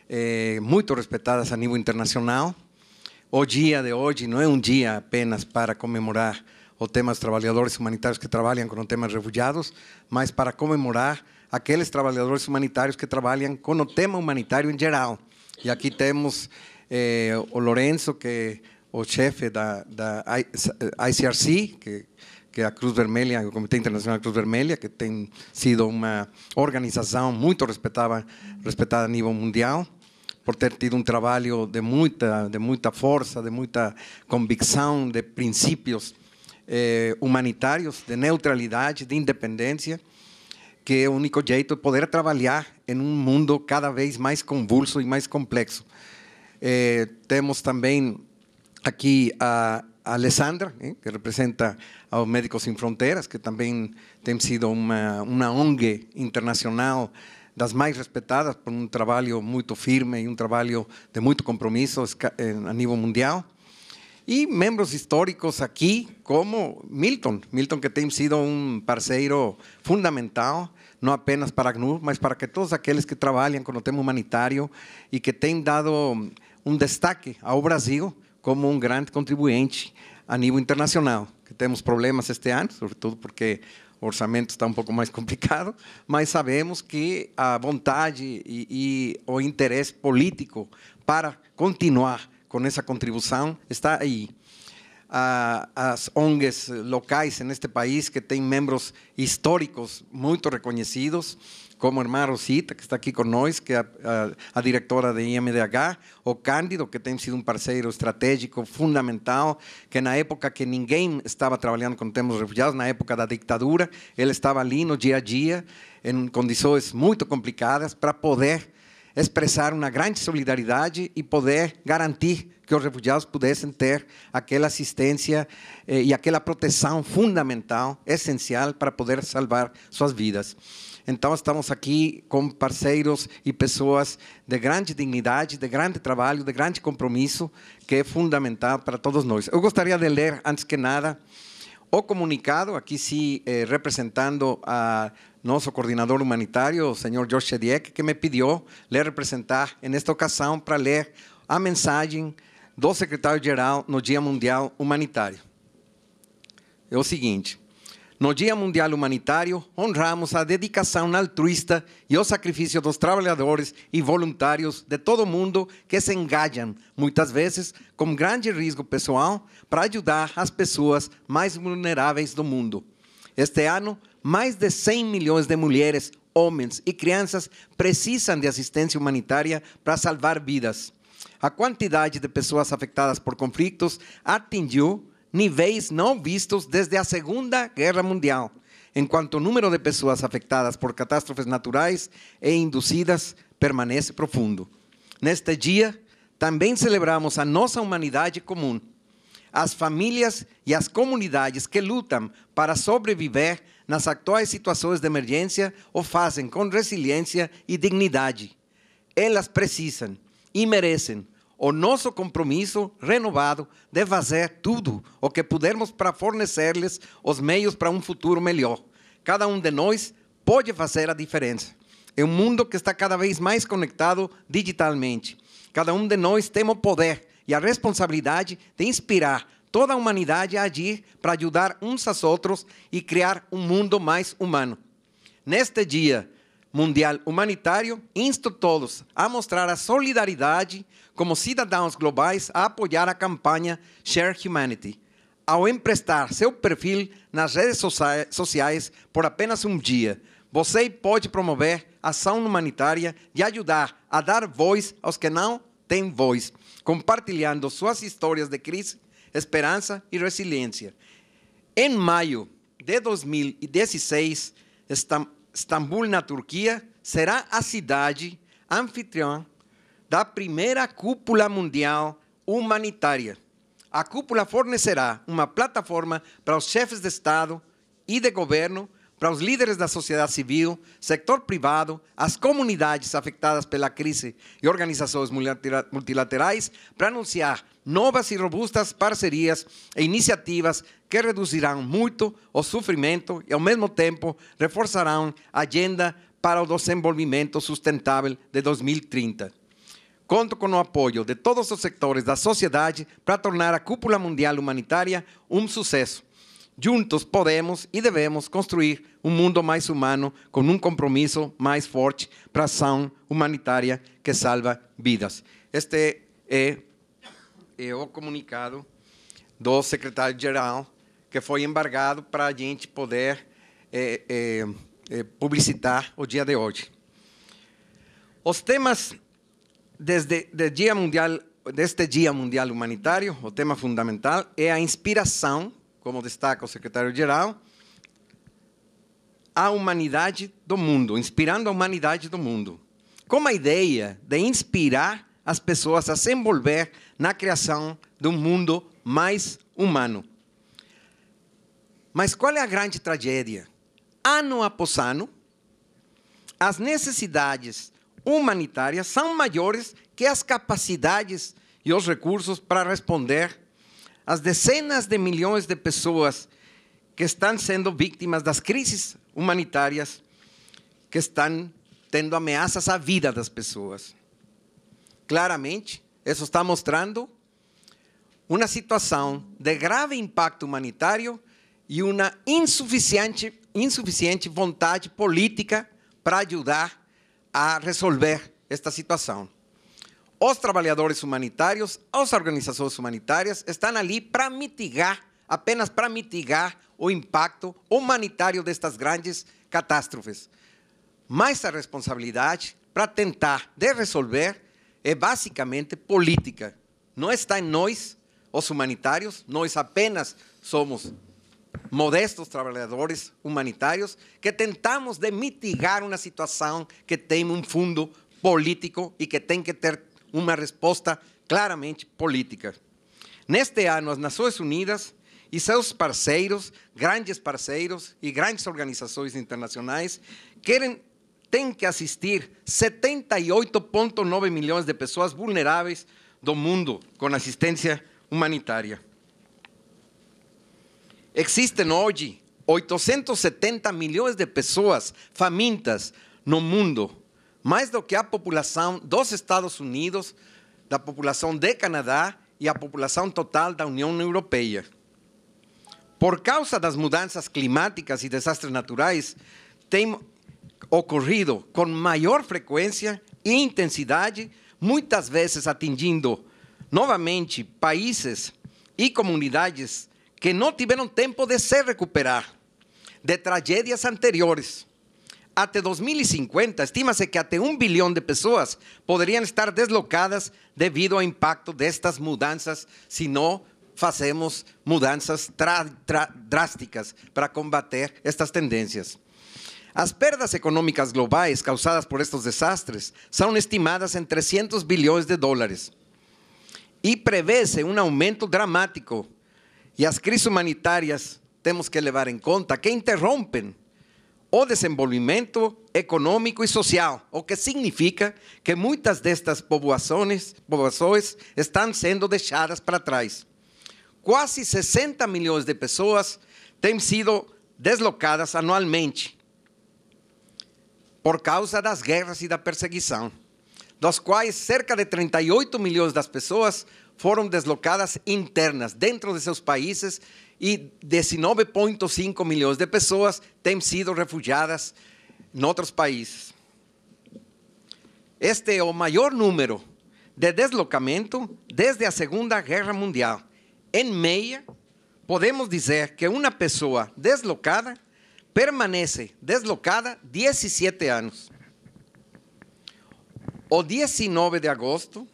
eh, muito respeitadas a nível internacional. O dia de hoje não é um dia apenas para comemorar o tema dos trabalhadores humanitários que trabalham com o tema refugiados, mas para comemorar aqueles trabalhadores humanitários que trabalham com o tema humanitário em geral. E aqui temos o Lorenzo, que é o chefe da, da ICRC, que que é a Cruz Vermelha, o Comitê Internacional Cruz Vermelha, que tem sido uma organização muito respeitada, respeitada a nível mundial, por ter tido um trabalho de muita, de muita força, de muita convicção, de princípios eh, humanitários, de neutralidade, de independência, que é o único jeito de poder trabalhar em um mundo cada vez mais convulso e mais complexo. Eh, temos também aqui a a Alessandra, ¿eh? que representa aos Médicos Sem Fronteiras, que também tem sido uma, uma ONG internacional das mais respeitadas por um trabalho muito firme e um trabalho de muito compromisso a nível mundial. E membros históricos aqui, como Milton, Milton que tem sido um parceiro fundamental, não apenas para a ACNUR, mas para que todos aqueles que trabalham com o tema humanitário e que têm dado um destaque ao Brasil, como um grande contribuinte a nível internacional, que temos problemas este ano, sobretudo porque o orçamento está um pouco mais complicado, mas sabemos que a vontade e, e o interesse político para continuar com essa contribuição está aí. as ONGs locais neste país, que têm membros históricos muito reconhecidos, como irmã Rosita, que está aqui com nós, que é a, a, a, diretora da IMDH, o Cândido, que tem sido um parceiro estratégico fundamental, que na época que ninguém estava trabalhando com temas refugiados, na época da ditadura, ele estava ali no dia a dia, em condições muito complicadas, para poder expressar uma grande solidariedade e poder garantir que os refugiados pudessem ter aquela assistência eh, e aquela proteção fundamental, essencial, para poder salvar suas vidas. Então, estamos aqui com parceiros e pessoas de grande dignidade, de grande trabalho, de grande compromisso, que é fundamental para todos nós. Eu gostaria de ler, antes que nada, o comunicado, aqui sim eh, representando a nosso coordenador humanitário, o senhor Jorge Chediek, que me pediu ler representar nesta ocasião para ler a mensagem do secretário-geral no Dia Mundial Humanitário. É o seguinte. No Dia Mundial Humanitário, honramos a dedicação altruísta e o sacrifício dos trabalhadores e voluntários de todo o mundo que se engajam, muitas vezes com grande risco pessoal, para ajudar as pessoas mais vulneráveis do mundo. Este ano, mais de 100 milhões de mulheres, homens e crianças precisam de assistência humanitária para salvar vidas. A quantidade de pessoas afetadas por conflitos atingiu níveis não vistos desde a Segunda Guerra Mundial, enquanto o número de pessoas afetadas por catástrofes naturais e induzidas permanece profundo. Neste dia, também celebramos a nossa humanidade comum, as famílias e as comunidades que lutam para sobreviver nas atuais situações de emergência ou fazem com resiliência e dignidade. Elas precisam e merecem o nosso compromisso renovado de fazer tudo o que pudermos para fornecer-lhes os meios para um futuro melhor. Cada um de nós pode fazer a diferença. É um mundo que está cada vez mais conectado digitalmente. Cada um de nós tem o poder e a responsabilidade de inspirar toda a humanidade a agir para ajudar uns aos outros e criar um mundo mais humano. Neste dia, mundial humanitário, insto todos a mostrar a solidariedade como cidadãos globais a apoiar a campanha Share Humanity, ao emprestar seu perfil nas redes sociais por apenas um dia. Você pode promover ação humanitária e ajudar a dar voz aos que não têm voz, compartilhando suas histórias de crise, esperança e resiliência. Em maio de 2016, estamos Istambul, na Turquia, será a cidade anfitriã da primeira cúpula mundial humanitária. A cúpula fornecerá uma plataforma para os chefes de Estado e de governo, para os líderes da sociedade civil, setor privado, as comunidades afetadas pela crise e organizações multilaterais, para anunciar novas e robustas parcerias e iniciativas que reduzirão muito o sofrimento e, ao mesmo tempo, reforçarão a agenda para o desenvolvimento sustentável de 2030. Conto com o apoio de todos os sectores da sociedade para tornar a cúpula mundial humanitária um sucesso. Juntos podemos e devemos construir um mundo mais humano com um compromisso mais forte para a ação humanitária que salva vidas. Este é o comunicado do secretário-geral, que foi embargado para a gente poder é, é, é, publicitar o dia de hoje. Os temas desde de dia mundial, deste Dia Mundial Humanitário, o tema fundamental é a inspiração, como destaca o secretário-geral, a humanidade do mundo, inspirando a humanidade do mundo, com a ideia de inspirar as pessoas a se envolver na criação do mundo mais humano. Mas qual é a grande tragédia? Ano após ano, as necessidades humanitárias são maiores que as capacidades e os recursos para responder às dezenas de milhões de pessoas que estão sendo vítimas das crises humanitárias que estão tendo ameaças à vida das pessoas. Claramente, isso está mostrando uma situação de grave impacto humanitário e uma insuficiente, insuficiente vontade política para ajudar a resolver esta situação. Os trabalhadores humanitários, as organizações humanitárias estão ali para mitigar, apenas para mitigar o impacto humanitário destas grandes catástrofes. Mas a responsabilidade para tentar de resolver es básicamente política. No está en nós los humanitarios, es apenas somos modestos trabajadores humanitarios que tentamos de mitigar una situación que tem un fondo político y que tiene que tener una respuesta claramente política. Neste año, las Naciones Unidas y seus parceiros, grandes parceiros y grandes organizaciones internacionales, quieren tem que assistir 78,9 milhões de pessoas vulneráveis do mundo com assistência humanitária. Existem hoje 870 milhões de pessoas famintas no mundo, mais do que a população dos Estados Unidos, da população de Canadá e a população total da União Europeia. Por causa das mudanças climáticas e desastres naturais, tem ocurrido con mayor frecuencia e intensidad, muchas veces atingiendo nuevamente países y comunidades que no tuvieron tiempo de se recuperar de tragedias anteriores. Até 2050, estima-se que hasta un billón de personas podrían estar deslocadas debido al impacto de estas mudanzas si no hacemos mudanzas drásticas para combatir estas tendencias. As perdas econômicas globais causadas por estes desastres são estimadas em 300 bilhões de dólares. E prevê-se um aumento dramático. E as crises humanitárias temos que levar em conta que interrompem o desenvolvimento econômico e social, o que significa que muitas destas povoações, estão sendo deixadas para trás. Quase 60 milhões de pessoas têm sido deslocadas anualmente por causa das guerras e da perseguição, dos quais cerca de 38 milhões das pessoas foram deslocadas internas dentro de seus países e 19,5 milhões de pessoas têm sido refugiadas em outros países. Este é o maior número de deslocamento desde a Segunda Guerra Mundial. Em meia, podemos dizer que uma pessoa deslocada permanece deslocada 17 años. O 19 de agosto,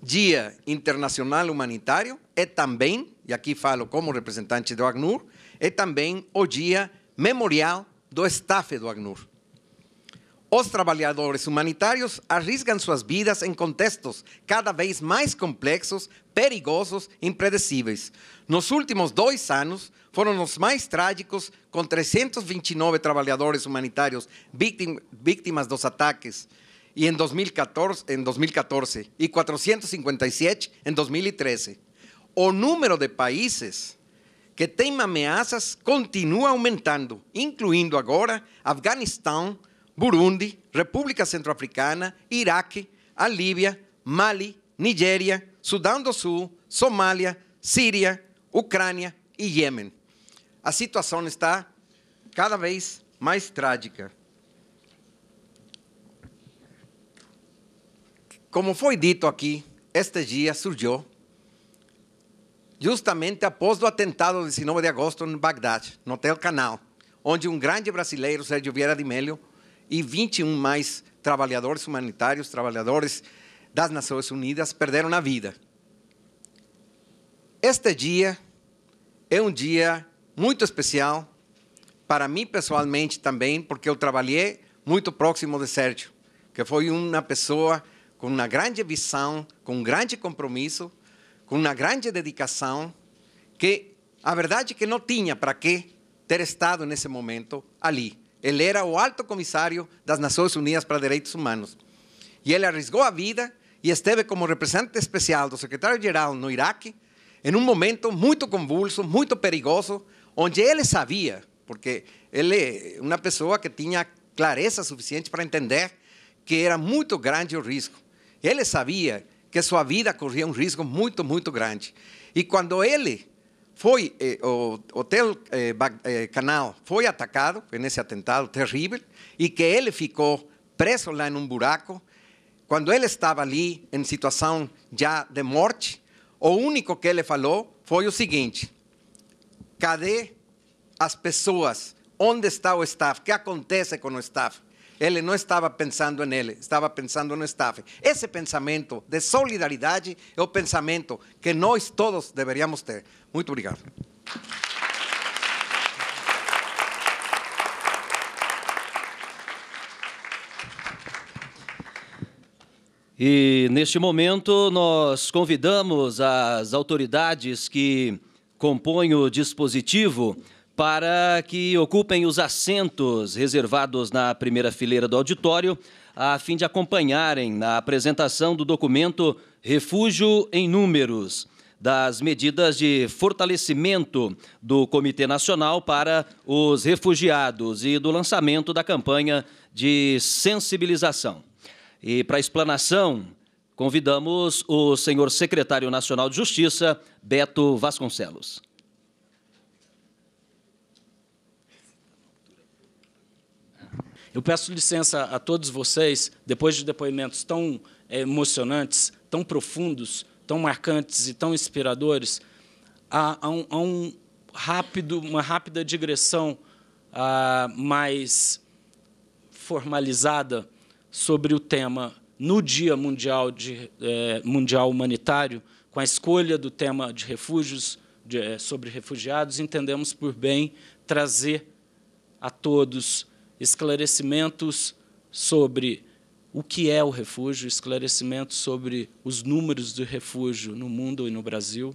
Día Internacional Humanitario, é también, y aquí falo como representante do Acnur, é también o Día Memorial do Staff do Acnur. Los trabajadores humanitarios arriesgan sus vidas en contextos cada vez más complejos, perigosos e Los Nos últimos dos años, fueron los más trágicos, con 329 humanitarios víctimas víctimas dos ataques y en 2014, y 457 en 2013. O número de países que têm amenazas continúa aumentando, incluyendo ahora Afganistán, Burundi, República Centro-Africana, Iraque, a Líbia, Mali, Nigéria, Sudão do Sul, Somália, Síria, Ucrânia e Iêmen. A situação está cada vez mais trágica. Como foi dito aqui, este dia surgiu justamente após o atentado de 19 de agosto em Bagdá, no Hotel Canal, onde um grande brasileiro, Sérgio Vieira de Mello, e 21 mais trabalhadores humanitários, trabalhadores das Nações Unidas, perderam a vida. Este dia é um dia muito especial para mim pessoalmente também, porque eu trabalhei muito próximo de Sérgio, que foi uma pessoa com uma grande visão, com um grande compromisso, com uma grande dedicação, que a verdade é que não tinha para que ter estado nesse momento ali. Ele era o alto comissário das Nações Unidas para Direitos Humanos. E ele arriscou a vida e esteve como representante especial do secretário-geral no Iraque, em um momento muito convulso, muito perigoso, onde ele sabia, porque ele é uma pessoa que tinha clareza suficiente para entender que era muito grande o risco. Ele sabia que sua vida corria um risco muito, muito grande. E quando ele foi eh, o hotel eh, eh Canal foi atacado nesse atentado terrível e que ele ficou preso lá em um buraco. Quando ele estava ali em situação já de morte, o único que ele falou foi o seguinte: cadê as pessoas? Onde está o staff? O que acontece com o staff? Ele não estava pensando nele, estava pensando no staff. Esse pensamento de solidariedade é o pensamento que nós todos deveríamos ter. Muito obrigado. E neste momento nós convidamos as autoridades que compõem o dispositivo para que ocupem os assentos reservados na primeira fileira do auditório, a fim de acompanharem na apresentação do documento Refúgio em Números, das medidas de fortalecimento do Comitê Nacional para os Refugiados e do lançamento da campanha de sensibilização. E para a explanação, convidamos o senhor secretário nacional de Justiça, Beto Vasconcelos. Eu peço licença a todos vocês, depois de depoimentos tão eh, emocionantes, tão profundos, tão marcantes e tão inspiradores, a, a, um, a um, rápido, uma rápida digressão ah, mais formalizada sobre o tema no Dia Mundial, de, eh, mundial Humanitário, com a escolha do tema de refúgios, de, eh, sobre refugiados, entendemos por bem trazer a todos esclarecimentos sobre o que é o refúgio, esclarecimentos sobre os números do refúgio no mundo e no Brasil.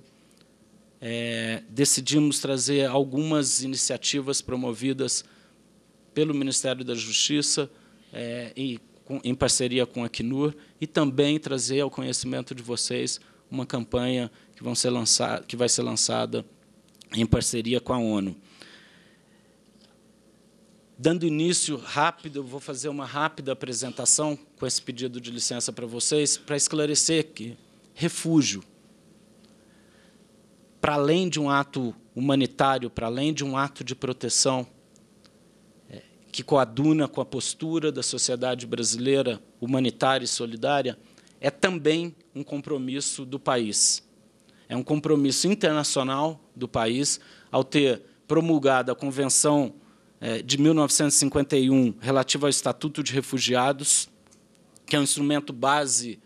É, decidimos trazer algumas iniciativas promovidas pelo Ministério da Justiça é, e com, em parceria com a Acnur e também trazer ao conhecimento de vocês uma campanha que, vão ser lançar, que vai ser lançada em parceria com a ONU. Dando início rápido, vou fazer uma rápida apresentação com esse pedido de licença para vocês, para esclarecer que refúgio, para além de um ato humanitário, para além de um ato de proteção, é, que coaduna com a postura da sociedade brasileira humanitária e solidária, é também um compromisso do país. É um compromisso internacional do país ao ter promulgado a Convenção eh, de 1951 relativo ao Estatuto de Refugiados, que é um instrumento base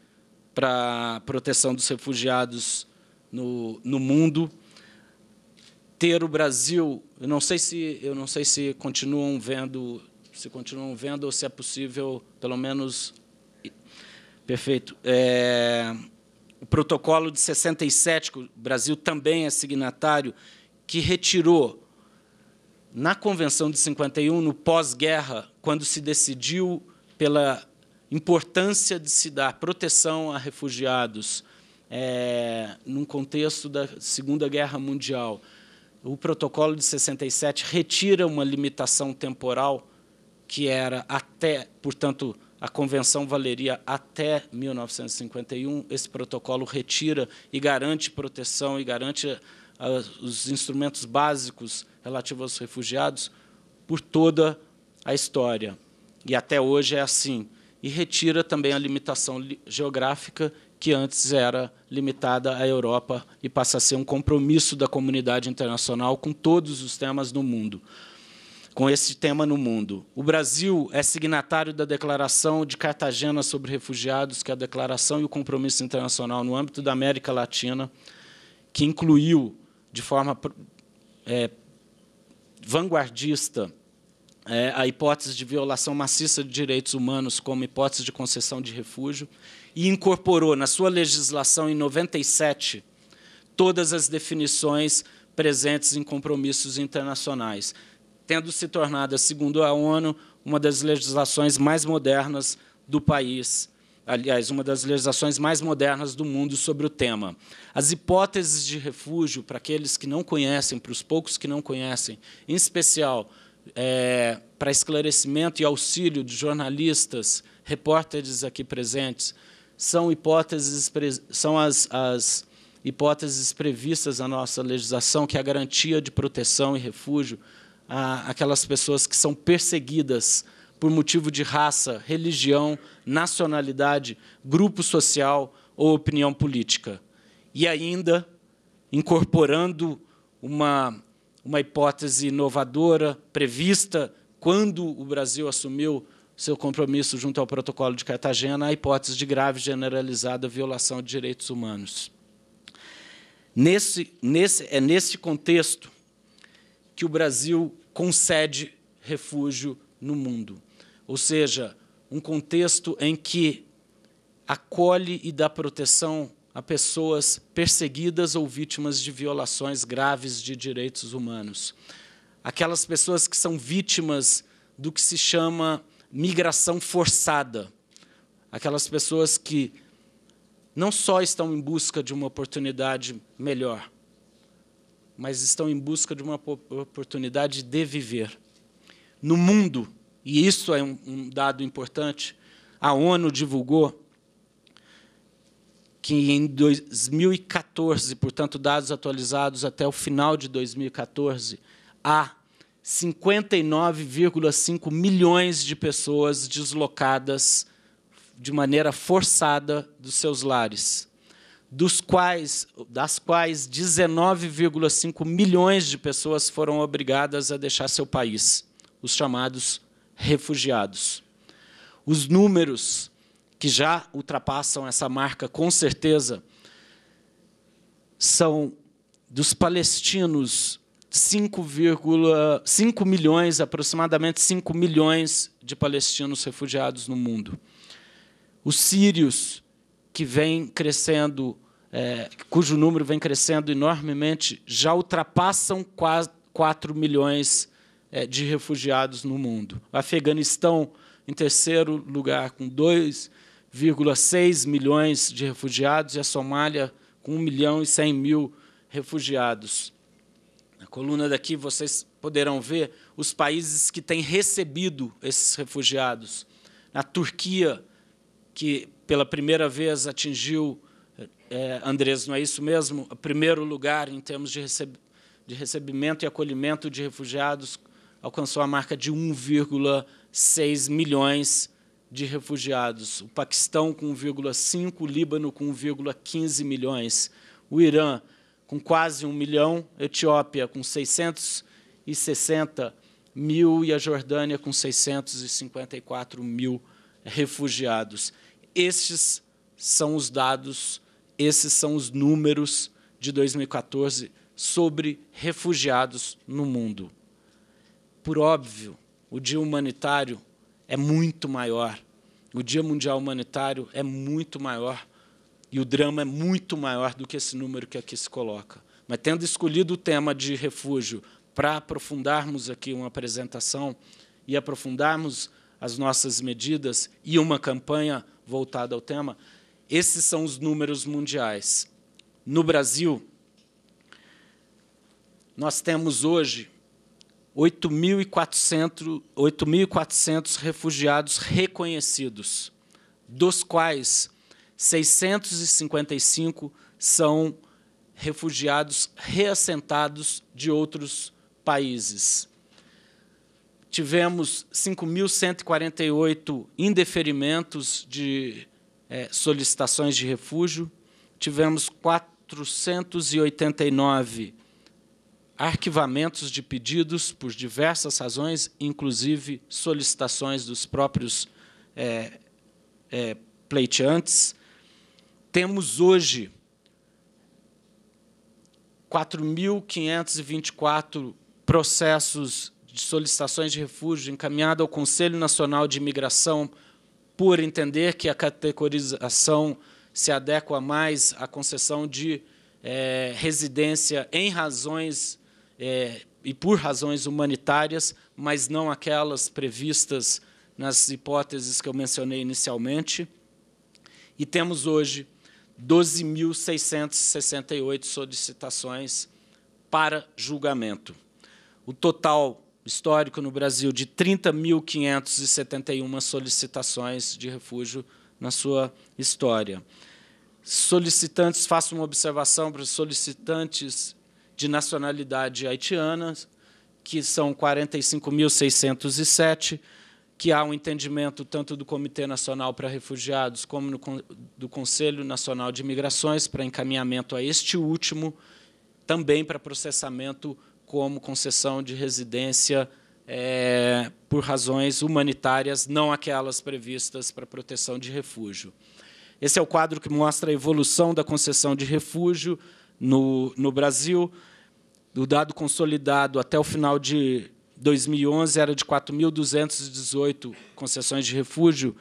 para a proteção dos refugiados no, no mundo. Ter o Brasil, eu não sei se eu não sei se continuam vendo, se continuam vendo ou se é possível, pelo menos perfeito. É, o protocolo de 67, que o Brasil também é signatário, que retirou na Convenção de 51, no pós-guerra, quando se decidiu pela importância de se dar proteção a refugiados é, num contexto da Segunda Guerra Mundial, o protocolo de 67 retira uma limitação temporal que era até, portanto, a convenção valeria até 1951. Esse protocolo retira e garante proteção e garante os instrumentos básicos relativos aos refugiados por toda a história. E até hoje é assim. E retira também a limitação geográfica que antes era limitada à Europa e passa a ser um compromisso da comunidade internacional com todos os temas no mundo com esse tema no mundo. O Brasil é signatário da Declaração de Cartagena sobre Refugiados, que é a declaração e o compromisso internacional no âmbito da América Latina, que incluiu de forma é, vanguardista é, a hipótese de violação maciça de direitos humanos como hipótese de concessão de refúgio e incorporou na sua legislação em 97 todas as definições presentes em compromissos internacionais, tendo se tornado, segundo a ONU, uma das legislações mais modernas do país aliás, uma das legislações mais modernas do mundo sobre o tema. As hipóteses de refúgio, para aqueles que não conhecem, para os poucos que não conhecem, em especial é, para esclarecimento e auxílio de jornalistas, repórteres aqui presentes, são hipóteses são as, as hipóteses previstas na nossa legislação, que é a garantia de proteção e refúgio aquelas pessoas que são perseguidas por motivo de raça, religião, nacionalidade, grupo social ou opinião política. E ainda incorporando uma, uma hipótese inovadora prevista quando o Brasil assumiu seu compromisso junto ao Protocolo de Cartagena, a hipótese de grave generalizada violação de direitos humanos. Nesse, nesse, é nesse contexto que o Brasil concede refúgio no mundo ou seja, um contexto em que acolhe e dá proteção a pessoas perseguidas ou vítimas de violações graves de direitos humanos. Aquelas pessoas que são vítimas do que se chama migração forçada. Aquelas pessoas que não só estão em busca de uma oportunidade melhor, mas estão em busca de uma oportunidade de viver. No mundo, e isso é um, um dado importante, a ONU divulgou que em 2014, portanto, dados atualizados até o final de 2014, há 59,5 milhões de pessoas deslocadas de maneira forçada dos seus lares, dos quais, das quais 19,5 milhões de pessoas foram obrigadas a deixar seu país, os chamados refugiados. Os números que já ultrapassam essa marca, com certeza, são dos palestinos 5,5 milhões, aproximadamente 5 milhões de palestinos refugiados no mundo. Os sírios, que vem crescendo, é, cujo número vem crescendo enormemente, já ultrapassam quase 4 milhões é, de refugiados no mundo. O Afeganistão, em terceiro lugar, com 2,6 milhões de refugiados, e a Somália, com 1 milhão e 100 mil refugiados. Na coluna daqui vocês poderão ver os países que têm recebido esses refugiados. Na Turquia, que pela primeira vez atingiu, é, é Andrés, não é isso mesmo? O primeiro lugar em termos de, receb de recebimento e acolhimento de refugiados alcançou a marca de 1,6 milhões de refugiados. O Paquistão com 1,5, o Líbano com 1,15 milhões, o Irã com quase um milhão, a Etiópia com 660 mil e a Jordânia com 654 mil refugiados. Estes são os dados, esses são os números de 2014 sobre refugiados no mundo por óbvio, o Dia Humanitário é muito maior. O Dia Mundial Humanitário é muito maior. E o drama é muito maior do que esse número que aqui se coloca. Mas, tendo escolhido o tema de refúgio para aprofundarmos aqui uma apresentação e aprofundarmos as nossas medidas e uma campanha voltada ao tema, esses são os números mundiais. No Brasil, nós temos hoje 8.400 refugiados reconhecidos, dos quais 655 são refugiados reassentados de outros países. Tivemos 5.148 indeferimentos de é, solicitações de refúgio, tivemos 489 arquivamentos de pedidos por diversas razões, inclusive solicitações dos próprios é, é, pleiteantes. Temos hoje 4.524 processos de solicitações de refúgio encaminhado ao Conselho Nacional de Imigração por entender que a categorização se adequa mais à concessão de é, residência em razões é, e por razões humanitárias, mas não aquelas previstas nas hipóteses que eu mencionei inicialmente. E temos hoje 12.668 solicitações para julgamento. O total histórico no Brasil de 30.571 solicitações de refúgio na sua história. Solicitantes, faço uma observação para os solicitantes de nacionalidade haitiana, que são 45.607, que há um entendimento tanto do Comitê Nacional para Refugiados como do Conselho Nacional de Migrações para encaminhamento a este último, também para processamento como concessão de residência é, por razões humanitárias, não aquelas previstas para proteção de refúgio. Esse é o quadro que mostra a evolução da concessão de refúgio no, no Brasil. O dado consolidado até o final de 2011 era de 4.218 concessões de refúgio,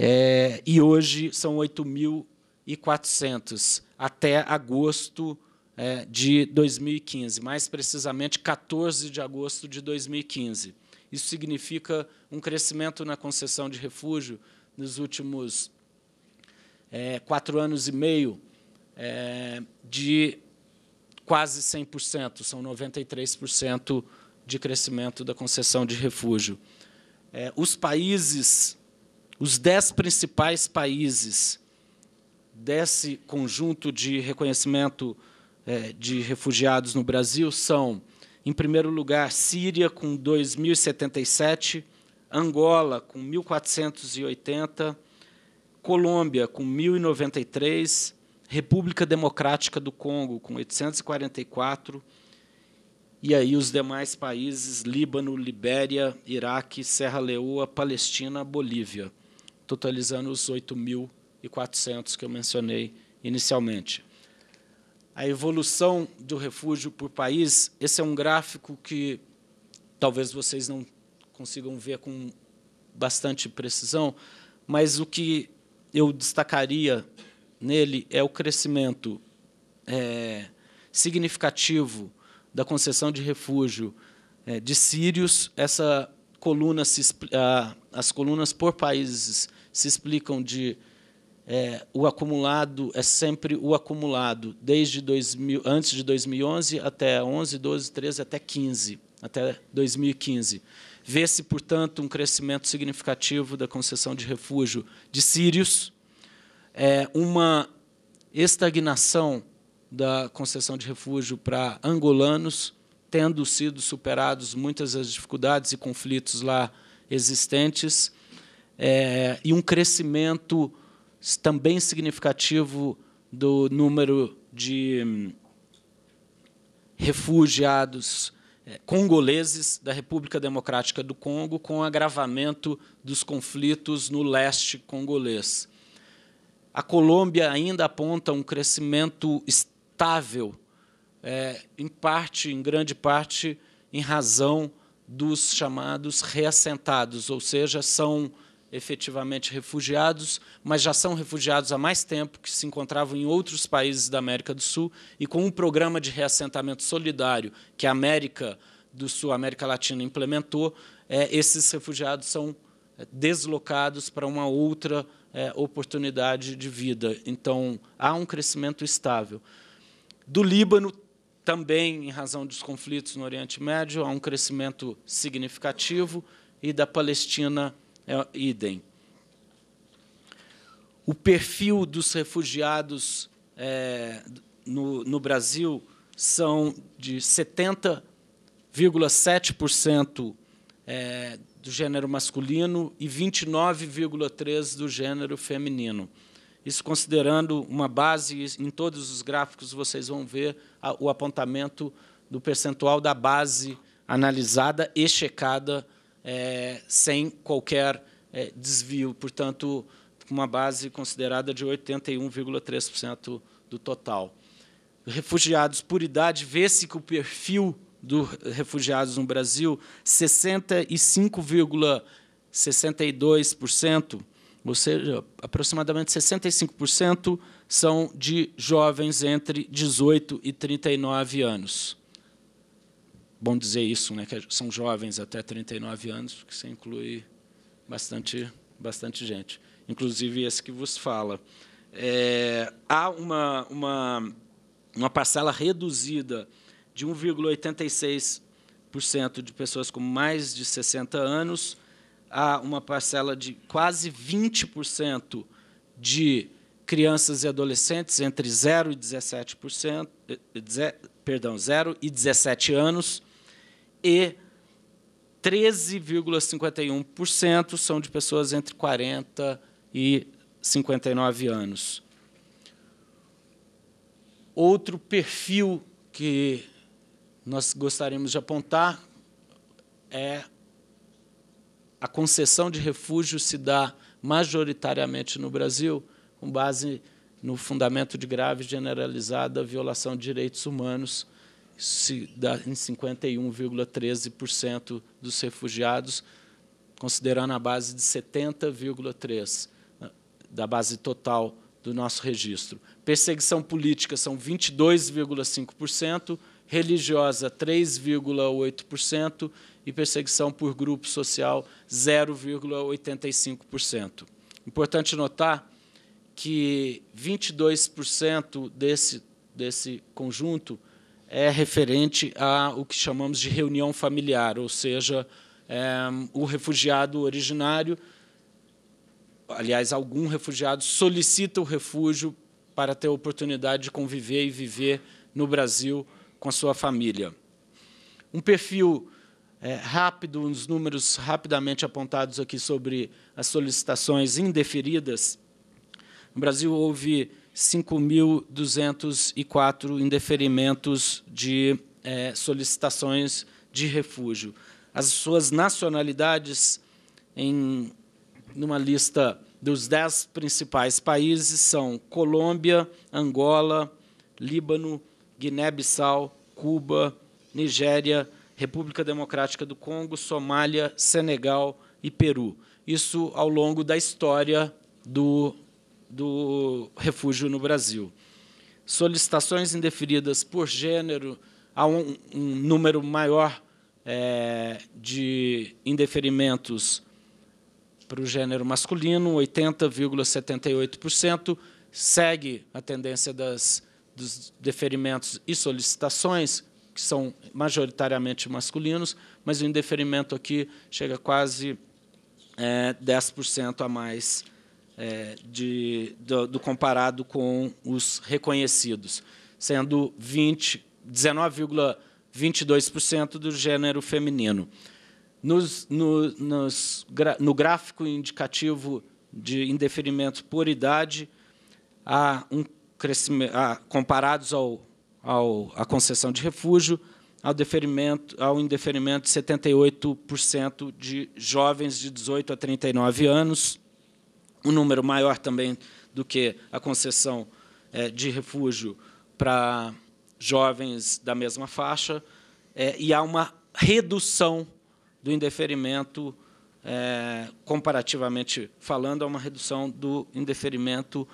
é, e hoje são 8.400, até agosto é, de 2015, mais precisamente 14 de agosto de 2015. Isso significa um crescimento na concessão de refúgio nos últimos é, quatro anos e meio é, de quase 100%, são 93% de crescimento da concessão de refúgio. É, os países, os dez principais países desse conjunto de reconhecimento é, de refugiados no Brasil são, em primeiro lugar, Síria, com 2.077, Angola, com 1.480, Colômbia, com 1.093, República Democrática do Congo, com 844, e aí os demais países: Líbano, Libéria, Iraque, Serra Leoa, Palestina, Bolívia, totalizando os 8.400 que eu mencionei inicialmente. A evolução do refúgio por país, esse é um gráfico que talvez vocês não consigam ver com bastante precisão, mas o que eu destacaria nele é o crescimento é, significativo da concessão de refúgio é, de sírios. Essa coluna se, a, as colunas por países se explicam de é, o acumulado é sempre o acumulado desde 2000, antes de 2011 até 11, 12, 13 até 15, até 2015. Vê-se, portanto, um crescimento significativo da concessão de refúgio de sírios é, uma estagnação da concessão de refúgio para angolanos, tendo sido superados muitas das dificuldades e conflitos lá existentes, é, e um crescimento também significativo do número de hum, refugiados é, congoleses da República Democrática do Congo, com agravamento dos conflitos no leste congolês. A Colômbia ainda aponta um crescimento estável, é, em parte, em grande parte, em razão dos chamados reassentados, ou seja, são efetivamente refugiados, mas já são refugiados há mais tempo, que se encontravam em outros países da América do Sul, e com um programa de reassentamento solidário que a América do Sul, a América Latina, implementou, é, esses refugiados são é, deslocados para uma outra é, oportunidade de vida. Então, há um crescimento estável. Do Líbano, também em razão dos conflitos no Oriente Médio, há um crescimento significativo, e da Palestina, é, idem. O perfil dos refugiados é, no, no Brasil são de 70,7% é, do gênero masculino e 29,3% do gênero feminino. Isso considerando uma base, em todos os gráficos vocês vão ver o apontamento do percentual da base analisada e checada é, sem qualquer é, desvio. Portanto, uma base considerada de 81,3% do total. Refugiados por idade, vê-se que o perfil dos refugiados no Brasil, 65,62%, ou seja, aproximadamente 65% são de jovens entre 18 e 39 anos. Bom dizer isso, né, que são jovens até 39 anos, que se inclui bastante, bastante gente, inclusive esse que vos fala. É, há uma, uma, uma parcela reduzida de 1,86% de pessoas com mais de 60 anos a uma parcela de quase 20% de crianças e adolescentes entre 0 e 17%, eh, eh, perdão, 0 e 17 anos e 13,51% são de pessoas entre 40 e 59 anos. Outro perfil que nós gostaríamos de apontar é a concessão de refúgio se dá majoritariamente no Brasil com base no fundamento de grave generalizada violação de direitos humanos, se dá em 51,13% dos refugiados, considerando a base de 70,3% né, da base total do nosso registro. Perseguição política são 22,5%, religiosa 3,8% e perseguição por grupo social 0,85%. Importante notar que 22% desse, desse conjunto é referente a o que chamamos de reunião familiar, ou seja, é, o refugiado originário, aliás, algum refugiado solicita o refúgio para ter a oportunidade de conviver e viver no Brasil com a sua família. Um perfil é, rápido, uns números rapidamente apontados aqui sobre as solicitações indeferidas. No Brasil, houve 5.204 indeferimentos de é, solicitações de refúgio. As suas nacionalidades, em numa lista dos dez principais países, são Colômbia, Angola, Líbano, Guiné-Bissau, Cuba, Nigéria, República Democrática do Congo, Somália, Senegal e Peru. Isso ao longo da história do, do refúgio no Brasil. Solicitações indeferidas por gênero, há um, um número maior é, de indeferimentos para o gênero masculino, 80,78%, segue a tendência das dos deferimentos e solicitações, que são majoritariamente masculinos, mas o indeferimento aqui chega quase é, 10% a mais é, de, do, do, comparado com os reconhecidos, sendo 19,22% do gênero feminino. Nos, no, nos, no gráfico indicativo de indeferimento por idade, há um comparados ao, ao, à concessão de refúgio, ao, deferimento, ao indeferimento de 78% de jovens de 18 a 39 anos, um número maior também do que a concessão é, de refúgio para jovens da mesma faixa, é, e há uma redução do indeferimento, é, comparativamente falando, há uma redução do indeferimento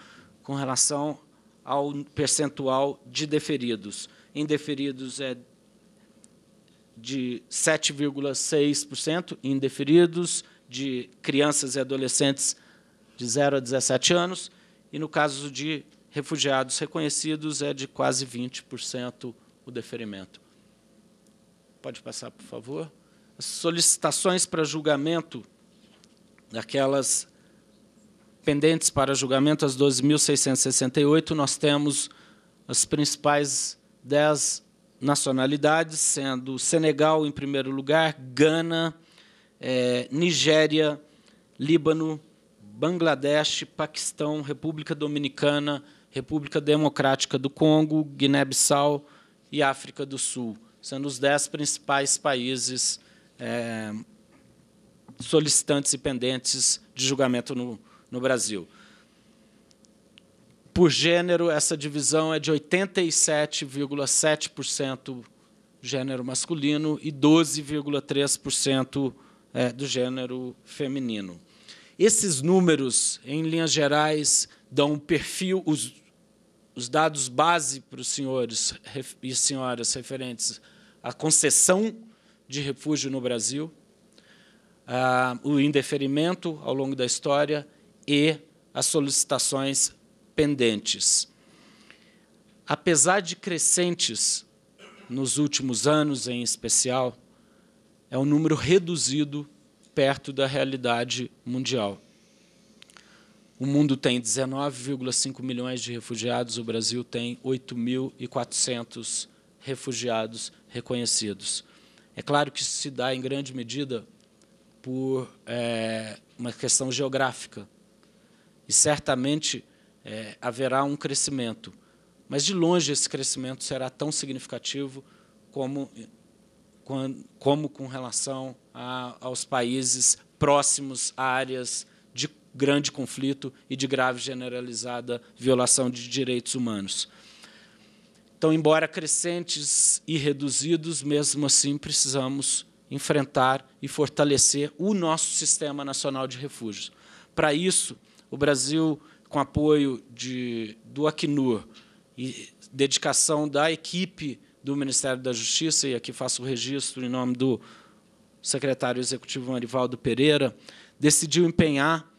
com relação ao percentual de deferidos. Indeferidos é de 7,6%, indeferidos de crianças e adolescentes de 0 a 17 anos, e no caso de refugiados reconhecidos é de quase 20% o deferimento. Pode passar, por favor. As solicitações para julgamento daquelas pendentes para julgamento, as 12.668, nós temos as principais 10 nacionalidades, sendo Senegal em primeiro lugar, Gana, é, Nigéria, Líbano, Bangladesh, Paquistão, República Dominicana, República Democrática do Congo, Guiné-Bissau e África do Sul, sendo os 10 principais países é, solicitantes e pendentes de julgamento no, no Brasil. Por gênero, essa divisão é de 87,7% gênero masculino e 12,3% é, do gênero feminino. Esses números, em linhas gerais, dão um perfil, os, os dados base para os senhores e senhoras referentes à concessão de refúgio no Brasil, ah, o indeferimento ao longo da história e as solicitações pendentes. Apesar de crescentes nos últimos anos, em especial, é um número reduzido perto da realidade mundial. O mundo tem 19,5 milhões de refugiados, o Brasil tem 8.400 refugiados reconhecidos. É claro que isso se dá, em grande medida, por é, uma questão geográfica e certamente é, haverá um crescimento. Mas de longe esse crescimento será tão significativo como, como com relação a, aos países próximos a áreas de grande conflito e de grave generalizada violação de direitos humanos. Então, embora crescentes e reduzidos, mesmo assim precisamos enfrentar e fortalecer o nosso sistema nacional de refúgios. Para isso, o Brasil, com apoio de, do Acnur e dedicação da equipe do Ministério da Justiça, e aqui faço o registro em nome do secretário executivo Marivaldo Pereira, decidiu empenhar,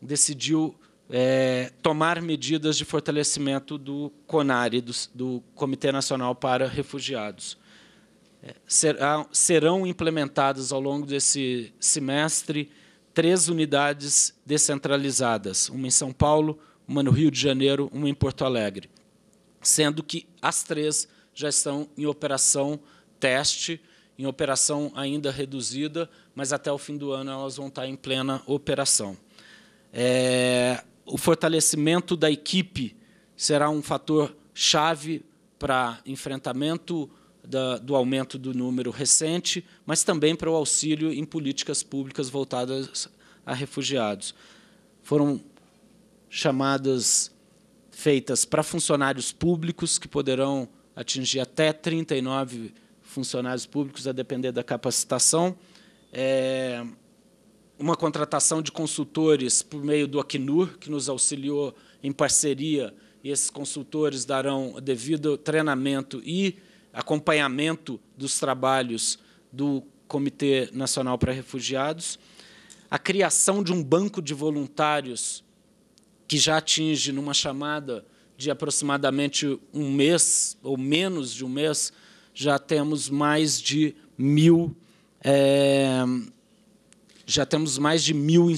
decidiu é, tomar medidas de fortalecimento do CONARE, do, do Comitê Nacional para Refugiados. É, serão implementadas ao longo desse semestre três unidades descentralizadas, uma em São Paulo, uma no Rio de Janeiro, uma em Porto Alegre, sendo que as três já estão em operação teste, em operação ainda reduzida, mas até o fim do ano elas vão estar em plena operação. É, o fortalecimento da equipe será um fator chave para enfrentamento da, do aumento do número recente, mas também para o auxílio em políticas públicas voltadas a refugiados. Foram chamadas feitas para funcionários públicos, que poderão atingir até 39 funcionários públicos, a depender da capacitação. É uma contratação de consultores por meio do Acnur, que nos auxiliou em parceria, e esses consultores darão devido treinamento e acompanhamento dos trabalhos do Comitê Nacional para Refugiados, a criação de um banco de voluntários que já atinge, numa chamada de aproximadamente um mês, ou menos de um mês, já temos mais de mil é, já temos mais de mil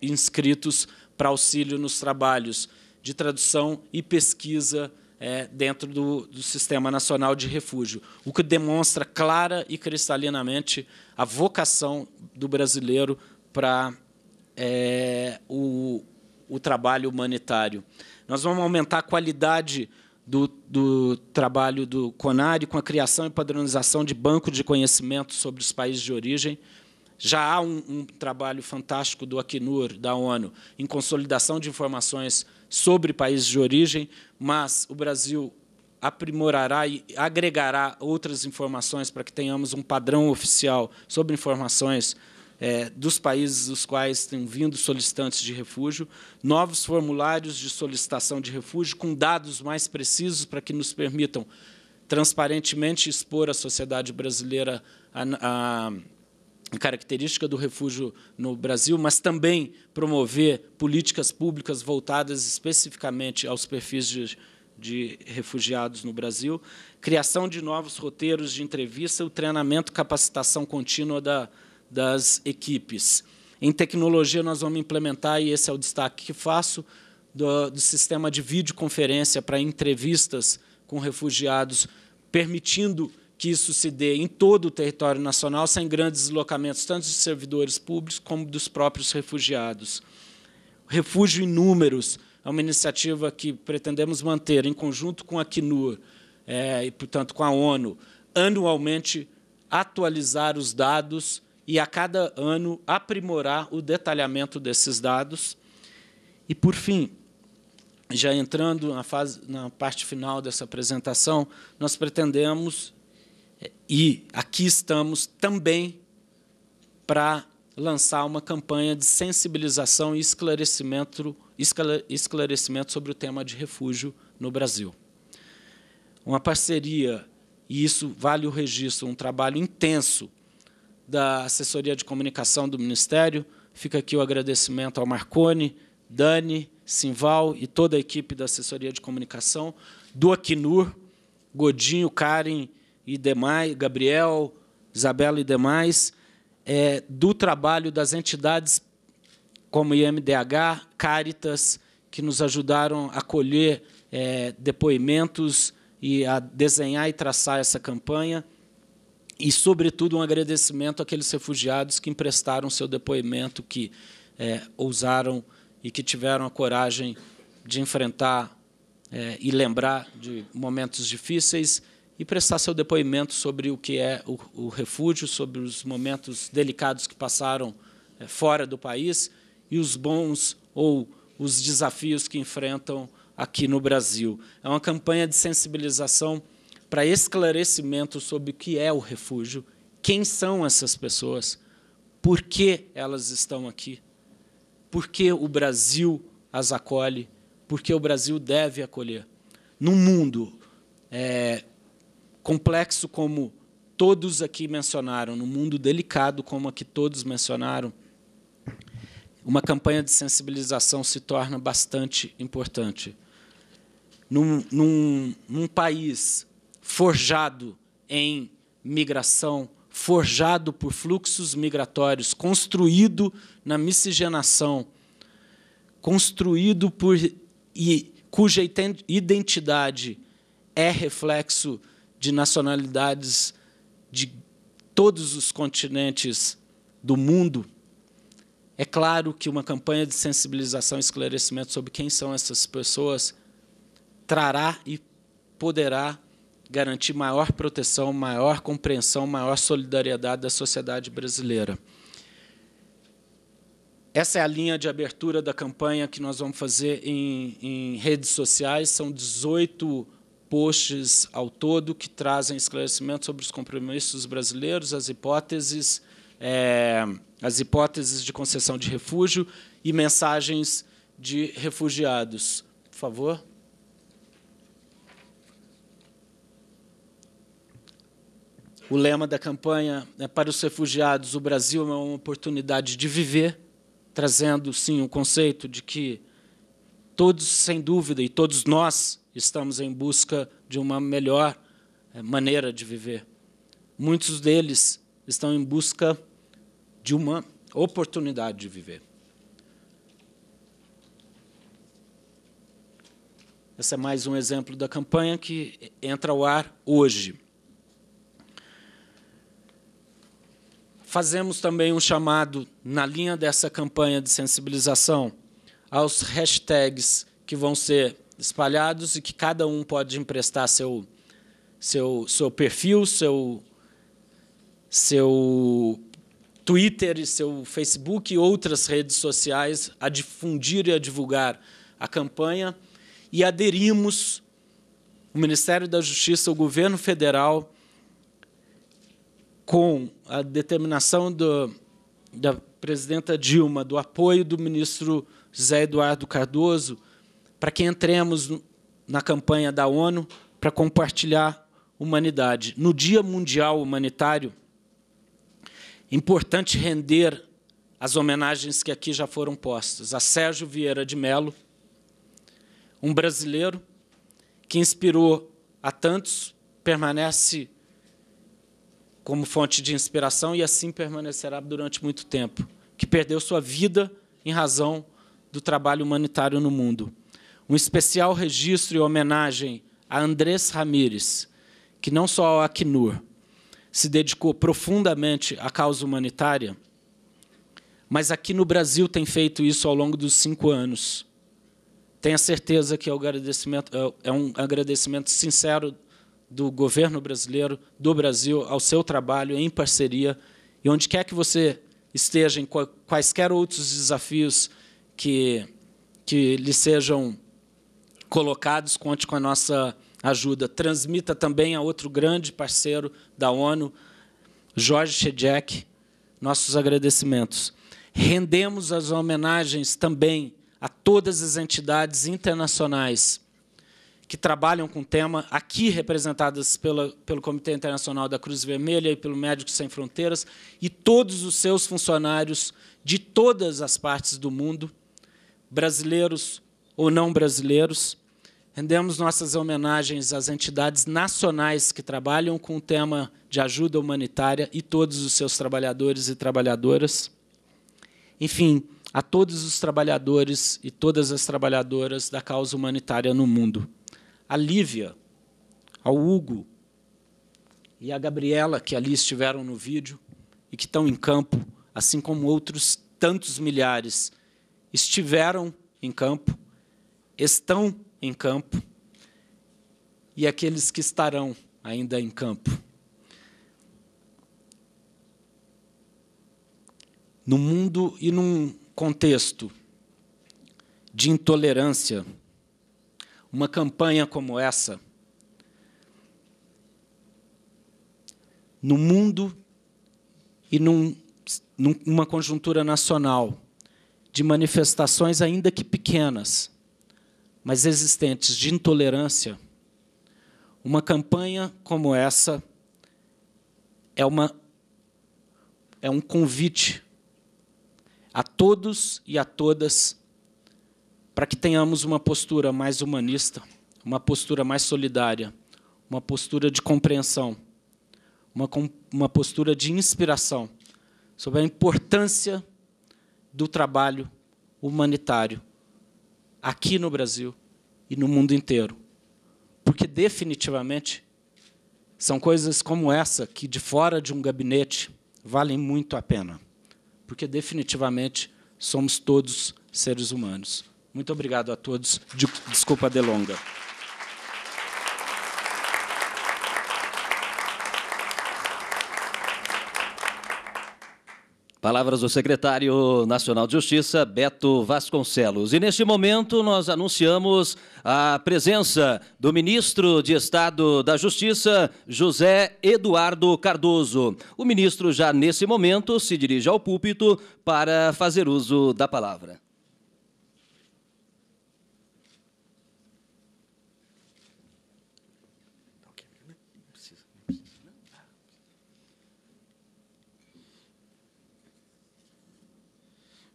inscritos para auxílio nos trabalhos de tradução e pesquisa é, dentro do, do Sistema Nacional de Refúgio, o que demonstra clara e cristalinamente a vocação do brasileiro para é, o, o trabalho humanitário. Nós vamos aumentar a qualidade do, do trabalho do CONARI com a criação e padronização de banco de conhecimento sobre os países de origem. Já há um, um trabalho fantástico do Acnur, da ONU, em consolidação de informações sobre países de origem, mas o Brasil aprimorará e agregará outras informações para que tenhamos um padrão oficial sobre informações é, dos países dos quais têm vindo solicitantes de refúgio, novos formulários de solicitação de refúgio com dados mais precisos para que nos permitam transparentemente expor à sociedade brasileira a, a característica do refúgio no Brasil, mas também promover políticas públicas voltadas especificamente aos perfis de, de refugiados no Brasil, criação de novos roteiros de entrevista, o treinamento, capacitação contínua da, das equipes. Em tecnologia, nós vamos implementar, e esse é o destaque que faço, do, do sistema de videoconferência para entrevistas com refugiados, permitindo que isso se dê em todo o território nacional, sem grandes deslocamentos, tanto de servidores públicos como dos próprios refugiados. Refúgio em Números é uma iniciativa que pretendemos manter em conjunto com a CNUR é, e, portanto, com a ONU, anualmente atualizar os dados e, a cada ano, aprimorar o detalhamento desses dados. E, por fim, já entrando na, fase, na parte final dessa apresentação, nós pretendemos e aqui estamos também para lançar uma campanha de sensibilização e esclarecimento, esclarecimento sobre o tema de refúgio no Brasil. Uma parceria, e isso vale o registro, um trabalho intenso da assessoria de comunicação do Ministério. Fica aqui o agradecimento ao Marconi, Dani, Simval e toda a equipe da assessoria de comunicação, do Acnur, Godinho, Karen e demais, Gabriel, Isabela e demais, é, do trabalho das entidades como IMDH, Caritas, que nos ajudaram a colher é, depoimentos e a desenhar e traçar essa campanha. E, sobretudo, um agradecimento àqueles refugiados que emprestaram seu depoimento, que é, ousaram e que tiveram a coragem de enfrentar é, e lembrar de momentos difíceis e prestar seu depoimento sobre o que é o, o refúgio, sobre os momentos delicados que passaram é, fora do país e os bons ou os desafios que enfrentam aqui no Brasil. É uma campanha de sensibilização para esclarecimento sobre o que é o refúgio, quem são essas pessoas, por que elas estão aqui, por que o Brasil as acolhe, por que o Brasil deve acolher. Num mundo é, complexo como todos aqui mencionaram, num mundo delicado como a que todos mencionaram, uma campanha de sensibilização se torna bastante importante. Num, num, num país forjado em migração, forjado por fluxos migratórios, construído na miscigenação, construído por e cuja identidade é reflexo de nacionalidades de todos os continentes do mundo, é claro que uma campanha de sensibilização e esclarecimento sobre quem são essas pessoas trará e poderá garantir maior proteção, maior compreensão, maior solidariedade da sociedade brasileira. Essa é a linha de abertura da campanha que nós vamos fazer em, em redes sociais. São 18 posts ao todo que trazem esclarecimentos sobre os compromissos brasileiros, as hipóteses, é, as hipóteses de concessão de refúgio e mensagens de refugiados. Por favor. O lema da campanha é para os refugiados: o Brasil é uma oportunidade de viver, trazendo sim o conceito de que todos, sem dúvida, e todos nós estamos em busca de uma melhor eh, maneira de viver. Muitos deles estão em busca de uma oportunidade de viver. Esse é mais um exemplo da campanha que entra ao ar hoje. Fazemos também um chamado, na linha dessa campanha de sensibilização, aos hashtags que vão ser espalhados e que cada um pode emprestar seu, seu, seu perfil, seu, seu Twitter e seu Facebook e outras redes sociais a difundir e a divulgar a campanha e aderimos o Ministério da Justiça, o governo federal, com a determinação do, da presidenta Dilma, do apoio do ministro Zé Eduardo Cardoso, para que entremos na campanha da ONU para compartilhar humanidade. No Dia Mundial Humanitário, importante render as homenagens que aqui já foram postas a Sérgio Vieira de Mello, um brasileiro que inspirou a tantos, permanece como fonte de inspiração e assim permanecerá durante muito tempo, que perdeu sua vida em razão do trabalho humanitário no mundo um especial registro e homenagem a Andrés Ramírez, que não só ao Acnur se dedicou profundamente à causa humanitária, mas aqui no Brasil tem feito isso ao longo dos cinco anos. Tenha certeza que é, é, é um agradecimento sincero do governo brasileiro, do Brasil, ao seu trabalho em parceria. E onde quer que você esteja, em quaisquer outros desafios que, que lhe sejam colocados, conte com a nossa ajuda. Transmita também a outro grande parceiro da ONU, Jorge Shedek, nossos agradecimentos. Rendemos as homenagens também a todas as entidades internacionais que trabalham com o tema, aqui representadas pela, pelo Comitê Internacional da Cruz Vermelha e pelo Médicos Sem Fronteiras, e todos os seus funcionários de todas as partes do mundo, brasileiros, ou não brasileiros. Rendemos nossas homenagens às entidades nacionais que trabalham com o tema de ajuda humanitária e todos os seus trabalhadores e trabalhadoras. Enfim, a todos os trabalhadores e todas as trabalhadoras da causa humanitária no mundo. A Lívia, ao Hugo e a Gabriela, que ali estiveram no vídeo e que estão em campo, assim como outros tantos milhares, estiveram em campo estão em campo e aqueles que estarão ainda em campo. No mundo e num contexto de intolerância, uma campanha como essa, no mundo e num, numa conjuntura nacional de manifestações, ainda que pequenas, mas existentes de intolerância, uma campanha como essa é, uma, é um convite a todos e a todas para que tenhamos uma postura mais humanista, uma postura mais solidária, uma postura de compreensão, uma, uma postura de inspiração sobre a importância do trabalho humanitário aqui no Brasil e no mundo inteiro. Porque, definitivamente, são coisas como essa que, de fora de um gabinete, valem muito a pena. Porque, definitivamente, somos todos seres humanos. Muito obrigado a todos. Desculpa a delonga. Palavras do secretário nacional de Justiça, Beto Vasconcelos. E neste momento nós anunciamos a presença do ministro de Estado da Justiça, José Eduardo Cardoso. O ministro já nesse momento se dirige ao púlpito para fazer uso da palavra.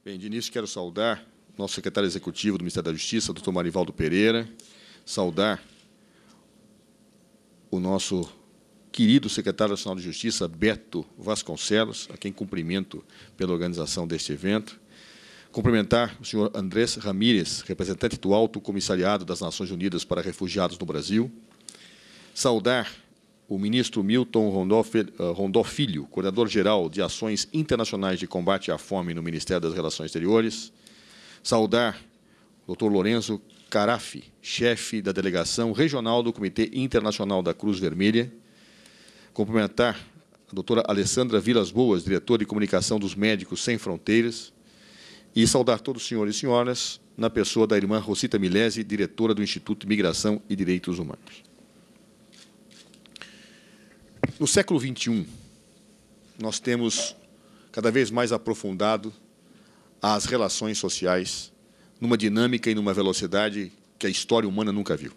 Bem, de início quero saudar nosso secretário executivo do Ministério da Justiça, doutor Marivaldo Pereira, saudar o nosso querido secretário nacional de Justiça, Beto Vasconcelos, a quem cumprimento pela organização deste evento. Cumprimentar o senhor Andrés Ramírez, representante do Alto Comissariado das Nações Unidas para Refugiados no Brasil. Saudar o ministro Milton Rondó eh, Filho, coordenador-geral de Ações Internacionais de Combate à Fome no Ministério das Relações Exteriores, saudar o Dr. Lourenço Carafi, chefe da Delegação Regional do Comitê Internacional da Cruz Vermelha, cumprimentar a doutora Alessandra Vilas Boas, diretora de comunicação dos Médicos Sem Fronteiras, e saudar todos os senhores e senhoras na pessoa da irmã Rosita Milese, diretora do Instituto de Migração e Direitos Humanos. No século XXI, nós temos cada vez mais aprofundado as relações sociais numa dinâmica e numa velocidade que a história humana nunca viu.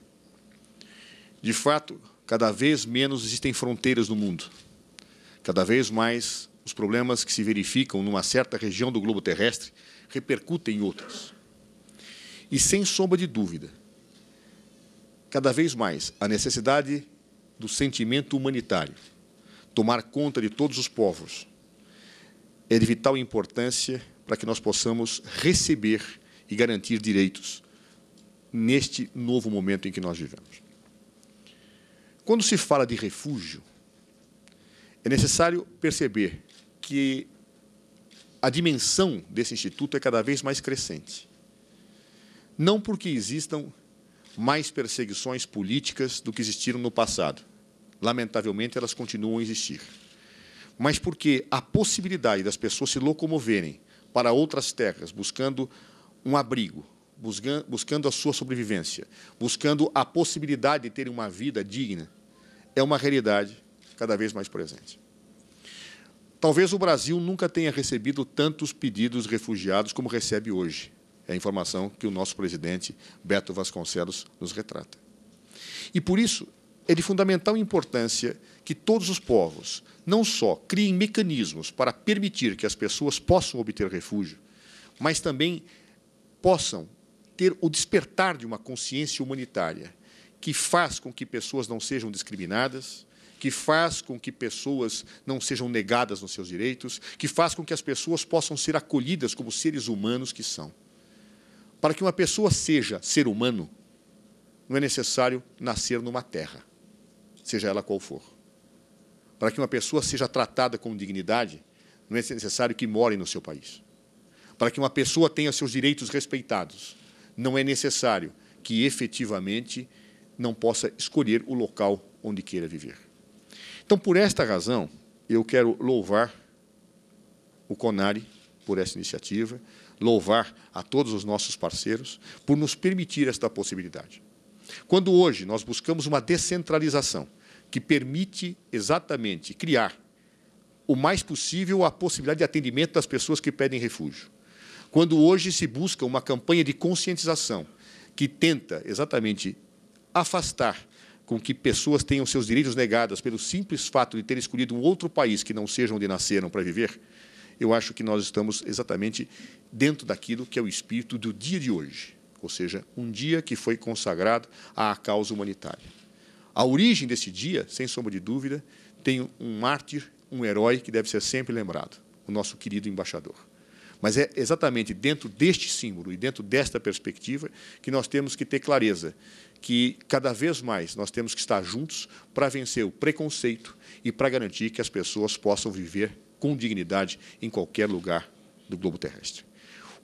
De fato, cada vez menos existem fronteiras no mundo. Cada vez mais os problemas que se verificam numa certa região do globo terrestre repercutem em outras. E sem sombra de dúvida, cada vez mais a necessidade do sentimento humanitário, tomar conta de todos os povos, é de vital importância para que nós possamos receber e garantir direitos neste novo momento em que nós vivemos. Quando se fala de refúgio, é necessário perceber que a dimensão desse instituto é cada vez mais crescente. Não porque existam mais perseguições políticas do que existiram no passado. Lamentavelmente, elas continuam a existir. Mas porque a possibilidade das pessoas se locomoverem para outras terras, buscando um abrigo, buscando a sua sobrevivência, buscando a possibilidade de terem uma vida digna, é uma realidade cada vez mais presente. Talvez o Brasil nunca tenha recebido tantos pedidos refugiados como recebe hoje. É a informação que o nosso presidente Beto Vasconcelos nos retrata. E por isso é de fundamental importância que todos os povos não só criem mecanismos para permitir que as pessoas possam obter refúgio, mas também possam ter o despertar de uma consciência humanitária que faz com que pessoas não sejam discriminadas, que faz com que pessoas não sejam negadas nos seus direitos, que faz com que as pessoas possam ser acolhidas como seres humanos que são. Para que uma pessoa seja ser humano, não é necessário nascer numa terra, seja ela qual for. Para que uma pessoa seja tratada com dignidade, não é necessário que more no seu país. Para que uma pessoa tenha seus direitos respeitados, não é necessário que efetivamente não possa escolher o local onde queira viver. Então, por esta razão, eu quero louvar o CONARE por essa iniciativa louvar a todos os nossos parceiros por nos permitir esta possibilidade. Quando hoje nós buscamos uma descentralização que permite exatamente criar o mais possível a possibilidade de atendimento das pessoas que pedem refúgio. Quando hoje se busca uma campanha de conscientização que tenta exatamente afastar com que pessoas tenham seus direitos negados pelo simples fato de ter escolhido um outro país que não seja onde nasceram para viver, eu acho que nós estamos exatamente dentro daquilo que é o espírito do dia de hoje, ou seja, um dia que foi consagrado à causa humanitária. A origem desse dia, sem sombra de dúvida, tem um mártir, um herói que deve ser sempre lembrado, o nosso querido embaixador. Mas é exatamente dentro deste símbolo e dentro desta perspectiva que nós temos que ter clareza que cada vez mais nós temos que estar juntos para vencer o preconceito e para garantir que as pessoas possam viver com dignidade em qualquer lugar do globo terrestre.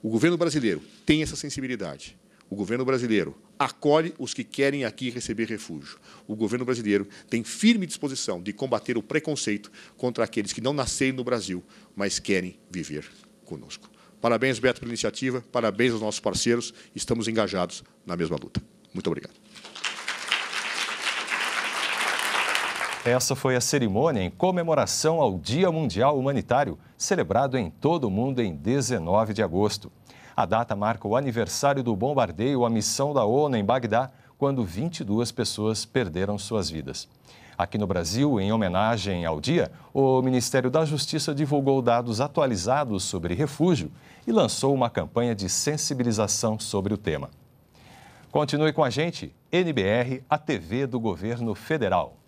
O governo brasileiro tem essa sensibilidade. O governo brasileiro acolhe os que querem aqui receber refúgio. O governo brasileiro tem firme disposição de combater o preconceito contra aqueles que não nasceram no Brasil, mas querem viver conosco. Parabéns, Beto, pela iniciativa, parabéns aos nossos parceiros, estamos engajados na mesma luta. Muito obrigado. Essa foi a cerimônia em comemoração ao Dia Mundial Humanitário, celebrado em todo o mundo em 19 de agosto. A data marca o aniversário do bombardeio à missão da ONU em Bagdá, quando 22 pessoas perderam suas vidas. Aqui no Brasil, em homenagem ao dia, o Ministério da Justiça divulgou dados atualizados sobre refúgio e lançou uma campanha de sensibilização sobre o tema. Continue com a gente, NBR, a TV do Governo Federal.